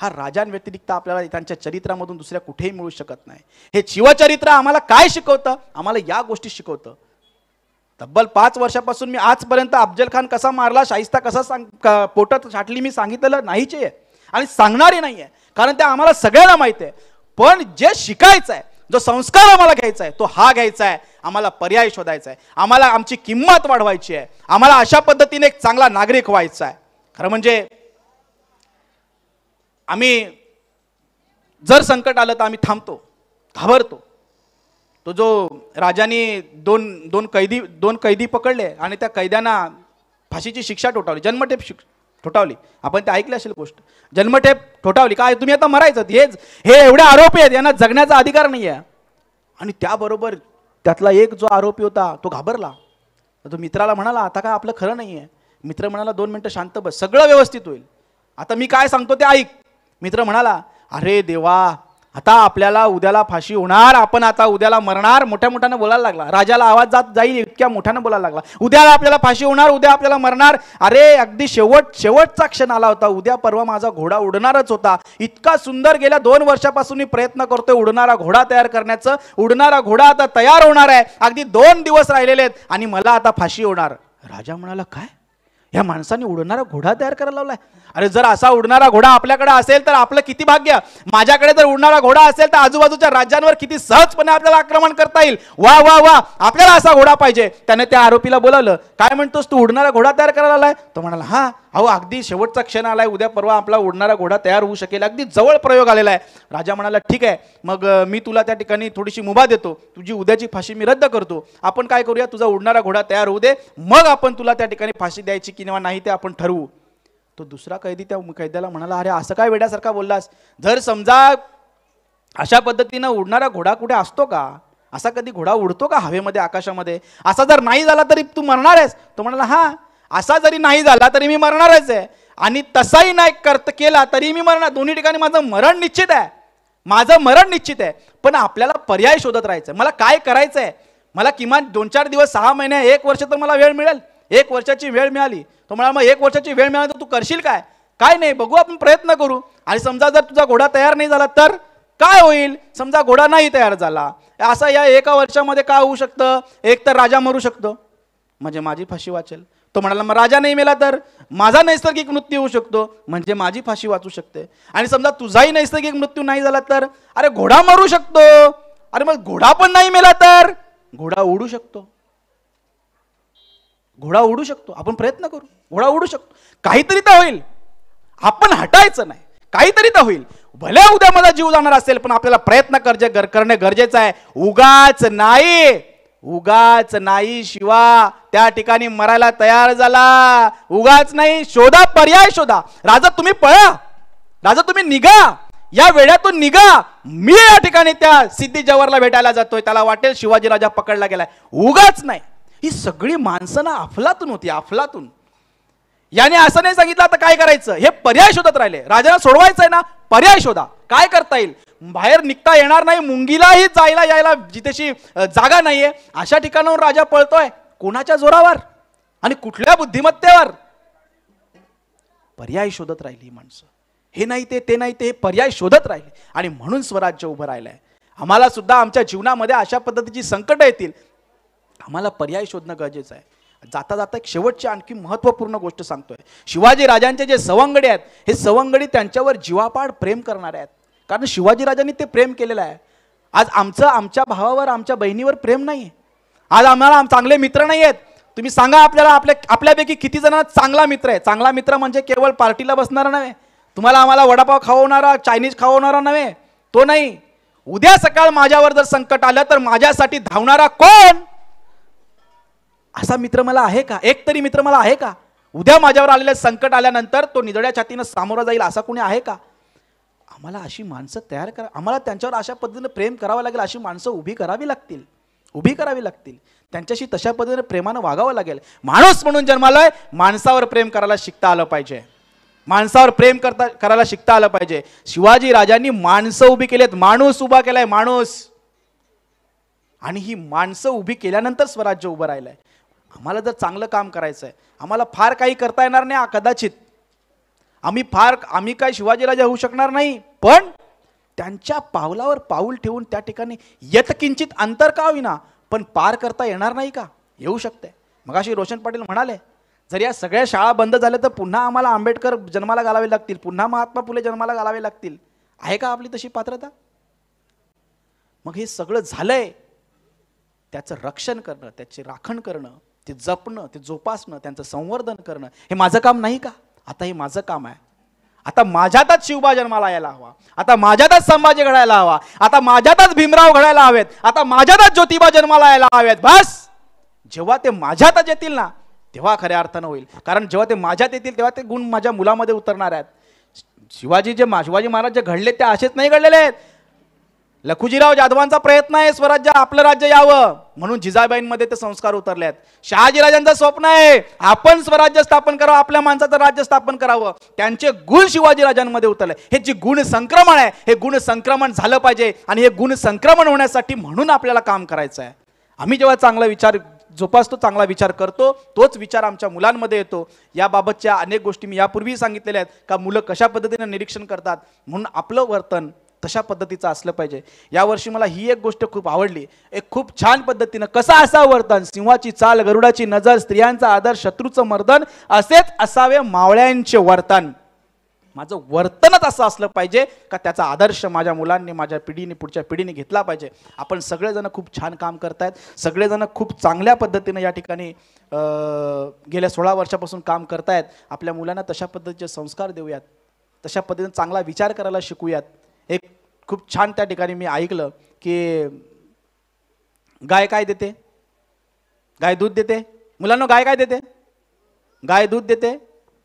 S1: हा राजांव्यतिरिक्त आपल्याला त्यांच्या चरित्रामधून दुसऱ्या कुठेही मिळू शकत नाही हे शिवचरित्र आम्हाला काय शिकवतं आम्हाला या गोष्टी शिकवतं तब्बल पाच वर्षापासून मी आजपर्यंत अफजल खान कसा मारला शाहिस्ता कसा सांग पोटात छाटली मी सांगितलेलं नाहीचे आहे आणि सांगणारही नाही आहे कारण ते आम्हाला सगळ्यांना माहिती आहे पण जे शिकायचं आहे जो संस्कार आम्हाला घ्यायचा आहे तो हा घ्यायचा आहे आम्हाला पर्याय शोधायचा आहे आम्हाला आमची किंमत वाढवायची आहे आम्हाला अशा पद्धतीने एक चांगला नागरिक व्हायचा आहे खरं म्हणजे आम्ही जर संकट आलं तर आम्ही थांबतो घाबरतो तो जो राजाने दोन दोन कैदी दोन कैदी पकडले आणि त्या कैद्यांना फाशीची शिक्षा ठोठावली जन्मठेप शिक ठोठावली आपण ते ऐकले असेल गोष्ट जन्मठेप ठोठावली काय तुम्ही आता मरायचं हेच हे एवढे आरोपी आहेत यांना जगण्याचा अधिकार नाही आहे आणि त्याबरोबर त्यातला एक जो आरोपी होता तो घाबरला तो मित्राला म्हणाला आता काय आपलं खरं नाही आहे मित्र म्हणाला दोन मिनटं शांत बस सगळं व्यवस्थित होईल आता मी काय सांगतो ते ऐक मित्र म्हणाला अरे देवा आता आपल्याला उद्याला फाशी होणार आपण आता उद्याला मरणार मोठ्या मोठ्यानं बोलायला लागला राजाला आवाज जात जाईल इतक्या मोठ्यानं बोलायला लागला उद्याला आपल्याला फाशी होणार उद्या आपल्याला मरणार अरे अगदी शेवट शेवटचा क्षण आला होता उद्या परवा माझा घोडा उडणारच होता इतका सुंदर गेल्या दोन वर्षापासून मी प्रयत्न करतोय उडणारा घोडा तयार करण्याचं उडणारा घोडा आता तयार होणार आहे अगदी दोन दिवस राहिलेले आहेत आणि मला आता फाशी होणार राजा म्हणाला काय या माणसाने उडणारा घोडा तयार करायला लावलाय अरे जर असा उडणारा घोडा आपल्याकडे असेल तर आपलं किती भाग्य माझ्याकडे जर उडणारा घोडा असेल तर आजूबाजूच्या राज्यांवर किती सहजपणे आपल्याला आक्रमण करता येईल वा वा वा आपल्याला असा घोडा पाहिजे त्याने त्या आरोपीला बोलावलं काय म्हणतोस तू उडणारा घोडा तयार करायला लावलाय तो म्हणाला हा अहो अगदी शेवटचा क्षण आलाय उद्या परवा आपला उडणारा घोडा तयार होऊ शकेल अगदी जवळ प्रयोग आलेला आहे राजा म्हणाला ठीक आहे मग मी तुला त्या ठिकाणी थोडीशी मुभा देतो तुझी उद्याची फाशी मी रद्द करतो आपण काय करूया तुझा उडणारा घोडा तयार होऊ दे मग आपण तुला त्या ठिकाणी फाशी द्यायची किंवा नाही ते आपण ठरवू तो दुसरा कैदी त्या कैद्याला म्हणाला अरे असं काय वेड्यासारखा बोललास जर समजा अशा पद्धतीनं उडणारा घोडा कुठे असतो का असा कधी घोडा उडतो का हवेमध्ये आकाशामध्ये असा जर नाही झाला तरी तू मरणार आहेस तो म्हणाला हा असा जरी नाही झाला तरी मी मरणारच आहे आणि तसाही नाही करत केला तरी मी मरणार दोन्ही ठिकाणी माझं मरण निश्चित आहे माझं मरण निश्चित आहे पण आपल्याला पर्याय शोधत राहायचं मला काय करायचं आहे मला किमान दोन चार दिवस सहा महिने एक वर्ष तर मला वेळ मिळेल एक वर्षाची वेळ मिळाली तो मला मग एक वर्षाची वेळ मिळाली तर तू करशील काय काय नाही बघू आपण प्रयत्न करू आणि समजा जर तुझा घोडा तयार नाही झाला तर काय होईल समजा घोडा नाही तयार झाला असा या एका वर्षामध्ये काय होऊ शकतं एक तर राजा मरू शकतो म्हणजे माझी फाशी वाचेल तो म्हणाला मग राजा नाही मेला तर माझा नैसर्गिक मृत्यू होऊ शकतो म्हणजे माझी फाशी वाचू शकते आणि समजा तुझाही नैसर्गिक मृत्यू नाही झाला तर अरे घोडा मारू शकतो अरे मग घोडा पण नाही मेला तर घोडा उडू शकतो घोडा उडू शकतो आपण प्रयत्न करू घोडा उडू शकतो काहीतरी तर होईल आपण हटायचं नाही काहीतरी तर होईल भले उद्या मला जीव जाणार असेल पण आपल्याला प्रयत्न करजे करणे गरजेचं आहे उगाच नाही उगाच नाही शिवा त्या ठिकाणी मरायला तयार झाला उगाच नाही शोधा पर्याय शोधा राजा तुम्ही पळा राजा तुम्ही निघा या वेड्यातून निघा मी या ठिकाणी त्या सिद्धी जवाहरला भेटायला जातोय त्याला वाटेल शिवाजी राजा पकडला गेलाय उगाच नाही ही सगळी माणसं ना अफलातून होती अफलातून याने असं नाही सांगितलं आता काय करायचं हे पर्याय शोधत राहिले राजाला सोडवायचं आहे ना पर्याय शोधा काय करता येईल बाहेर निघता येणार नाही मुंगीलाही जायला यायला जिथेशी जागा नाहीये अशा ठिकाणावर राजा पळतोय कोणाच्या जोरावर आणि कुठल्या बुद्धिमत्तेवर पर्याय शोधत राहिली माणसं हे नाही ते ते नाही ते पर्याय शोधत राहिले आणि म्हणून स्वराज्य उभं राहिलंय आम्हाला सुद्धा आमच्या जीवनामध्ये अशा पद्धतीची संकट येतील आम्हाला पर्याय शोधणं गरजेचं आहे जाता जाता एक शेवटची आणखी महत्त्वपूर्ण गोष्ट सांगतोय शिवाजी राजांचे जे सवंगडी आहेत हे सवंगडी त्यांच्यावर जीवापाड प्रेम करणारे आहेत कारण शिवाजी राजांनी ते प्रेम केलेलं आहे आज आमचं आमच्या भावावर आमच्या बहिणीवर प्रेम नाही आज आम्हाला चांगले मित्र नाही आहेत तुम्ही सांगा आपल्याला आपल्या आपल्यापैकी किती जणांना चांगला मित्र आहे चांगला मित्र म्हणजे केवळ पार्टीला बसणारा नव्हे तुम्हाला आम्हाला वडापाव खावणारा चायनीज खावणारा नव्हे तो नाही उद्या सकाळ माझ्यावर जर संकट आलं तर माझ्यासाठी धावणारा कोण असा मित्र मला आहे का एक तरी मित्र मला आहे का उद्या माझ्यावर आलेलं संकट आल्यानंतर तो निदळ्या छातीनं सामोरा जाईल असा कोणी आहे का आम्हाला अशी माणसं तयार करा आम्हाला त्यांच्यावर अशा पद्धतीनं प्रेम करावं लागेल अशी माणसं उभी करावी लागतील उभी करावी लागतील त्यांच्याशी तशा पद्धतीने प्रेमानं वागावं लागेल माणूस म्हणून जन्मालाय माणसावर प्रेम करायला शिकता आलं पाहिजे माणसावर प्रेम करता करायला शिकता आलं पाहिजे शिवाजी राजांनी माणसं उभी आहेत माणूस उभा केलाय माणूस आणि ही माणसं उभी केल्यानंतर स्वराज्य उभं राहिलंय आम्हाला जर चांगलं काम करायचं आहे आम्हाला फार काही करता येणार नाही कदाचित आम्ही फार आम्ही काय शिवाजीराजा होऊ शकणार नाही पण त्यांच्या पावलावर पाऊल ठेवून त्या ठिकाणी येतकिंचित अंतर का होईना पण पार करता येणार नाही का येऊ शकते मग अशी रोशन पाटील म्हणाले जर या सगळ्या शाळा बंद झाल्या तर पुन्हा आम्हाला आंबेडकर जन्माला घालावे लागतील पुन्हा महात्मा फुले जन्माला घालावे लागतील आहे का आपली तशी पात्रता मग हे सगळं झालंय त्याचं रक्षण करणं त्याची राखण करणं ते जपणं ते जोपासणं त्यांचं संवर्धन करणं हे माझं काम नाही का आता हे माझं काम आहे आता माझ्यातच शिवबा जन्माला यायला हवा आता माझ्यातच संभाजी घडायला हवा आता माझ्यातच भीमराव घडायला हवेत आता माझ्यातच ज्योतिबा जन्माला यायला हवेत बस जेव्हा ते माझ्यातच येतील ना तेव्हा खऱ्या अर्थानं होईल कारण जेव्हा ते माझ्यात येतील तेव्हा ते गुण माझ्या मुलामध्ये उतरणार आहेत शिवाजी जे शिवाजी महाराज जे घडले ते असेच नाही घडलेले आहेत लखुजीराव जाधवांचा प्रयत्न आहे स्वराज्य आपलं राज्य यावं म्हणून जिजाबाईंमध्ये ते संस्कार उतरले आहेत शहाजीराजांचं स्वप्न आहे आपण स्वराज्य स्थापन करावं आपल्या माणसाचं राज्य स्थापन करावं त्यांचे गुण शिवाजीराजांमध्ये उतरले हे जे गुण संक्रमण आहे हे गुण संक्रमण झालं पाहिजे आणि हे गुण संक्रमण होण्यासाठी म्हणून आपल्याला काम करायचं आहे आम्ही जेव्हा चांगला विचार जोपासतो चांगला विचार करतो तोच विचार आमच्या मुलांमध्ये येतो याबाबतच्या अनेक गोष्टी मी यापूर्वी सांगितलेल्या आहेत का मुलं कशा पद्धतीने निरीक्षण करतात म्हणून आपलं वर्तन तशा पद्धतीचं असलं पाहिजे यावर्षी मला ही एक गोष्ट खूप आवडली एक खूप छान पद्धतीनं कसा असा वर्तन सिंहाची चाल गरुडाची नजर स्त्रियांचा आदर शत्रूचं मर्दन असेच असावे मावळ्यांचे वर्तन माझं वर्तनच असं असलं पाहिजे का त्याचा आदर्श माझ्या मुलांनी माझ्या पिढीने पुढच्या पिढीने घेतला पाहिजे आपण सगळेजण खूप छान काम करतायत सगळेजण खूप चांगल्या पद्धतीनं या ठिकाणी गेल्या सोळा वर्षापासून काम करतायत आपल्या मुलांना तशा पद्धतीचे संस्कार देऊयात तशा पद्धतीनं चांगला विचार करायला शिकूयात एक खूप छान त्या ठिकाणी मी ऐकलं की गाय काय देते गाय दूध देते मुलांना गाय काय देते गाय दूध देते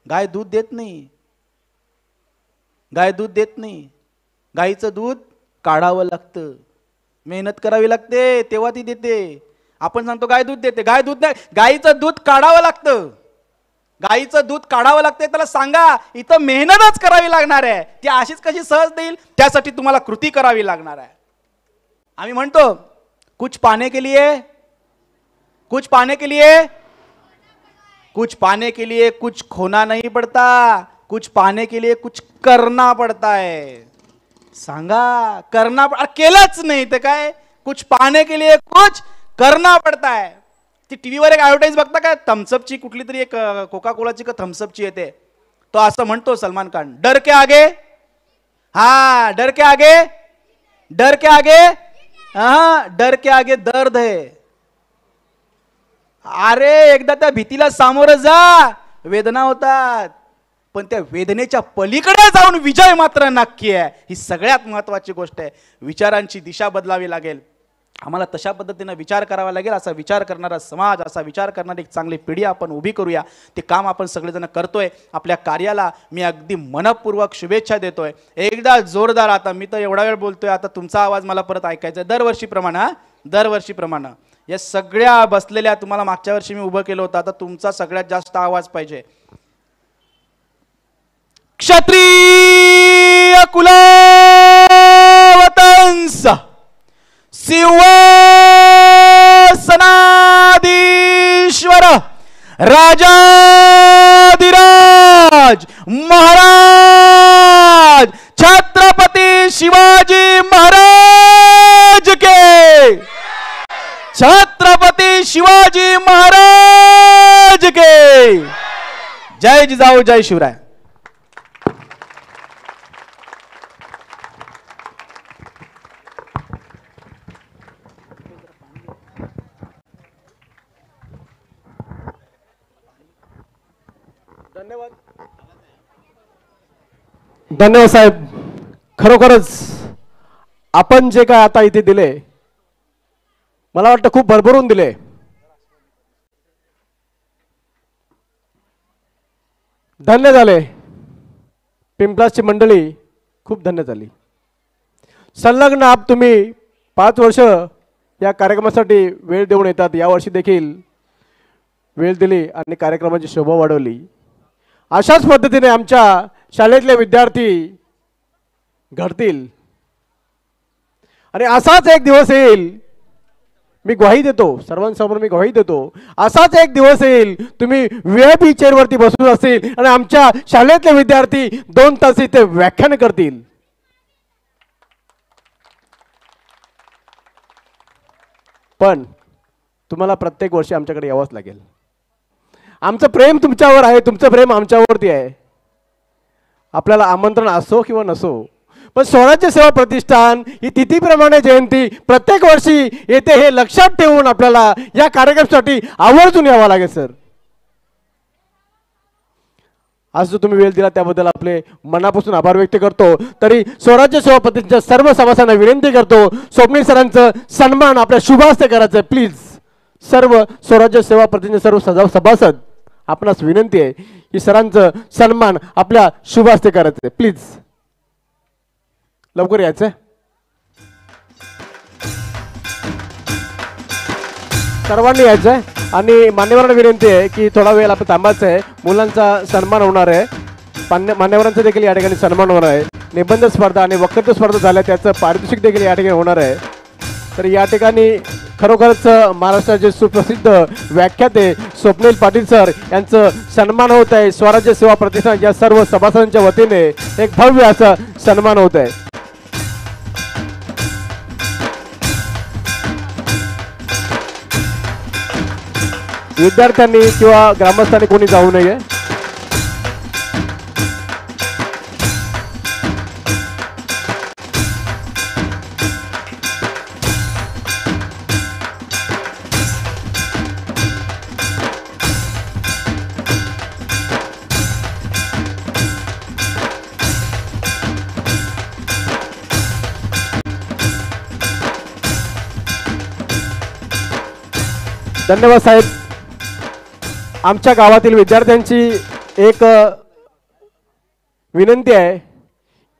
S1: गाय दूध देत नाही गाय दूध देत नाही गायीचं दूध काढावं लागतं मेहनत करावी लागते तेव्हा ती देते आपण सांगतो गाय दूध देते गाय दूध नाही गायीचं दूध काढावं लागतं गाईचं दूध काढावं लागतंय त्याला सांगा इथं मेहनतच करावी लागणार आहे ती अशीच कशी सहज देईल त्यासाठी तुम्हाला कृती करावी लागणार आहे आम्ही म्हणतो कुछ पाने के लिए कुछ पाने के लिए कुछ पाने के लिए कुछ खोना नहीं पड़ता कुछ पाने के लिए कुछ करना पड़ता है सांगा करना केलंच नाही तर काय कुछ पाने के लिए कुछ करना पड़ता है ती टी व्हीवर एक ॲडव्हर्टाईज बघता का थम्सअपची कुठली तरी एक कोका कोलाची का थम्सअपची येते तो असं म्हणतो सलमान खान डर के आगे हा डर के आगे डर के आगे हा डर के आगे दर्द है अरे एकदा त्या भीतीला सामोरं जा वेदना होतात पण त्या वेदनेच्या पलीकडे जाऊन विजय मात्र नक्की आहे ही सगळ्यात महत्वाची गोष्ट आहे विचारांची दिशा बदलावी लागेल आम्हाला तशा पद्धतीनं विचार करावा लागेल असा विचार करणारा समाज असा विचार करणारी एक चांगली पिढी आपण उभी करूया ते काम आपण सगळेजण करतोय आपल्या कार्याला मी अगदी मनपूर्वक शुभेच्छा देतोय एकदा जोरदार आता मी तर एवढा वेळ बोलतोय आता तुमचा आवाज मला परत ऐकायचा आहे दरवर्षीप्रमाणे दरवर्षीप्रमाणे या सगळ्या बसलेल्या तुम्हाला मागच्या वर्षी मी उभं केलं होतं आता तुमचा सगळ्यात जास्त आवाज पाहिजे क्षत्रिय कुलावतंस शिवसनाधीश्वर राजाधिराज महाराज छत्रपती शिवाजी महाराज के छत्रपती शिवाजी महाराज के जय जिजाऊ जय शिवराय
S2: धन्यवाद साहेब खरोखरच आपण जे काय आता इथे दिले मला वाटतं खूप भरभरून दिले धन्य झाले पिंपलासची मंडळी खूप धन्य झाली संलग्न आप तुम्ही पाच वर्ष या कार्यक्रमासाठी वेळ देऊन येतात यावर्षी देखील वेळ दिली आणि कार्यक्रमाची शोभा वाढवली अशाच पद्धतीने आमच्या शाळेतले विद्यार्थी घडतील आणि असाच एक दिवस येईल मी ग्वाही देतो सर्वांसमोर मी ग्वाही देतो असाच एक दिवस येईल तुम्ही व्हीआयपी चेअरवरती बसून असेल आणि आमच्या शाळेतले विद्यार्थी दोन तास इथे व्याख्यान करतील पण तुम्हाला प्रत्येक वर्षी आमच्याकडे यावंच लागेल आमचं प्रेम तुमच्यावर आहे तुमचं प्रेम आमच्यावरती आहे आपल्याला आमंत्रण असो किंवा नसो पण स्वराज्य सेवा प्रतिष्ठान ही तिथीप्रमाणे जयंती प्रत्येक वर्षी येते हे लक्षात ठेवून आपल्याला या कार्यक्रमासाठी आवर्जून यावं लागेल सर आज जो तुम्ही वेळ दिला त्याबद्दल आपले मनापासून आभार व्यक्त करतो तरी स्वराज्य सेवा प्रतिष्ठानच्या सर्व सभासांना विनंती करतो स्वप्नील सरांचं सन्मान आपल्या शुभास्ते करायचं प्लीज सर्व स्वराज्य सेवा प्रतिष्ठानचे सर्व सभासद आपणास विनंती आहे की सरांचं सन्मान आपल्या शुभास्ते करायचं आहे प्लीज लवकर यायचं सर्वांनी यायचं आहे आणि मान्यवरांना विनंती आहे की थोडा वेळ आपण थांबायचं आहे मुलांचा सन्मान होणार आहे मान्य मान्यवरांचा देखील या ठिकाणी सन्मान होणार आहे निबंध स्पर्धा आणि वक्तृत्व स्पर्धा झाल्या त्याचं पारितोषिक देखील या ठिकाणी होणार आहे तर या ठिकाणी खरोखरच महाराष्ट्राचे सुप्रसिद्ध व्याख्याते स्वप्नील पाटील सर यांचं सन्मान होत आहे स्वराज्य सेवा प्रतिष्ठान या सर्व सभासदांच्या वतीने एक भव्य असा सन्मान होत आहे विद्यार्थ्यांनी किंवा ग्रामस्थांनी कोणी जाऊ नये धन्यवाद साहेब आमच्या गावातील विद्यार्थ्यांची एक विनंती आहे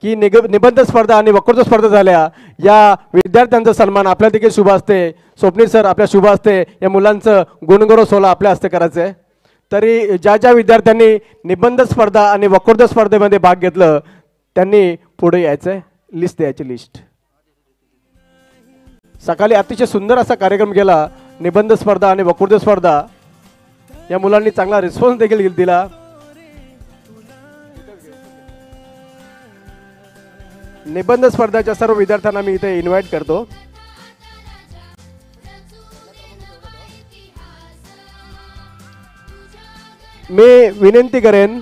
S2: की निग निबंध स्पर्धा आणि वक्तृत्व स्पर्धा झाल्या या विद्यार्थ्यांचा सन्मान आपल्या देखील शुभ असते स्वप्नील सर आपल्या शुभ असते या मुलांचं गुणगौरव सोहळा आपल्या हस्ते करायचं आहे तरी ज्या ज्या विद्यार्थ्यांनी निबंध स्पर्धा आणि वक्तृत्व स्पर्धेमध्ये भाग घेतलं त्यांनी पुढे यायचं आहे लिस्ट द्यायची लिस्ट सकाळी अतिशय सुंदर असा कार्यक्रम केला निबंध स्पर्धा आणि वक्तृत्व स्पर्धा या मुलांनी चांगला रिस्पॉन्स देखील दिला निबंध स्पर्धाच्या सर्व विद्यार्थ्यांना मी इथे इन्व्हाइट करतो
S3: मी विनंती करेन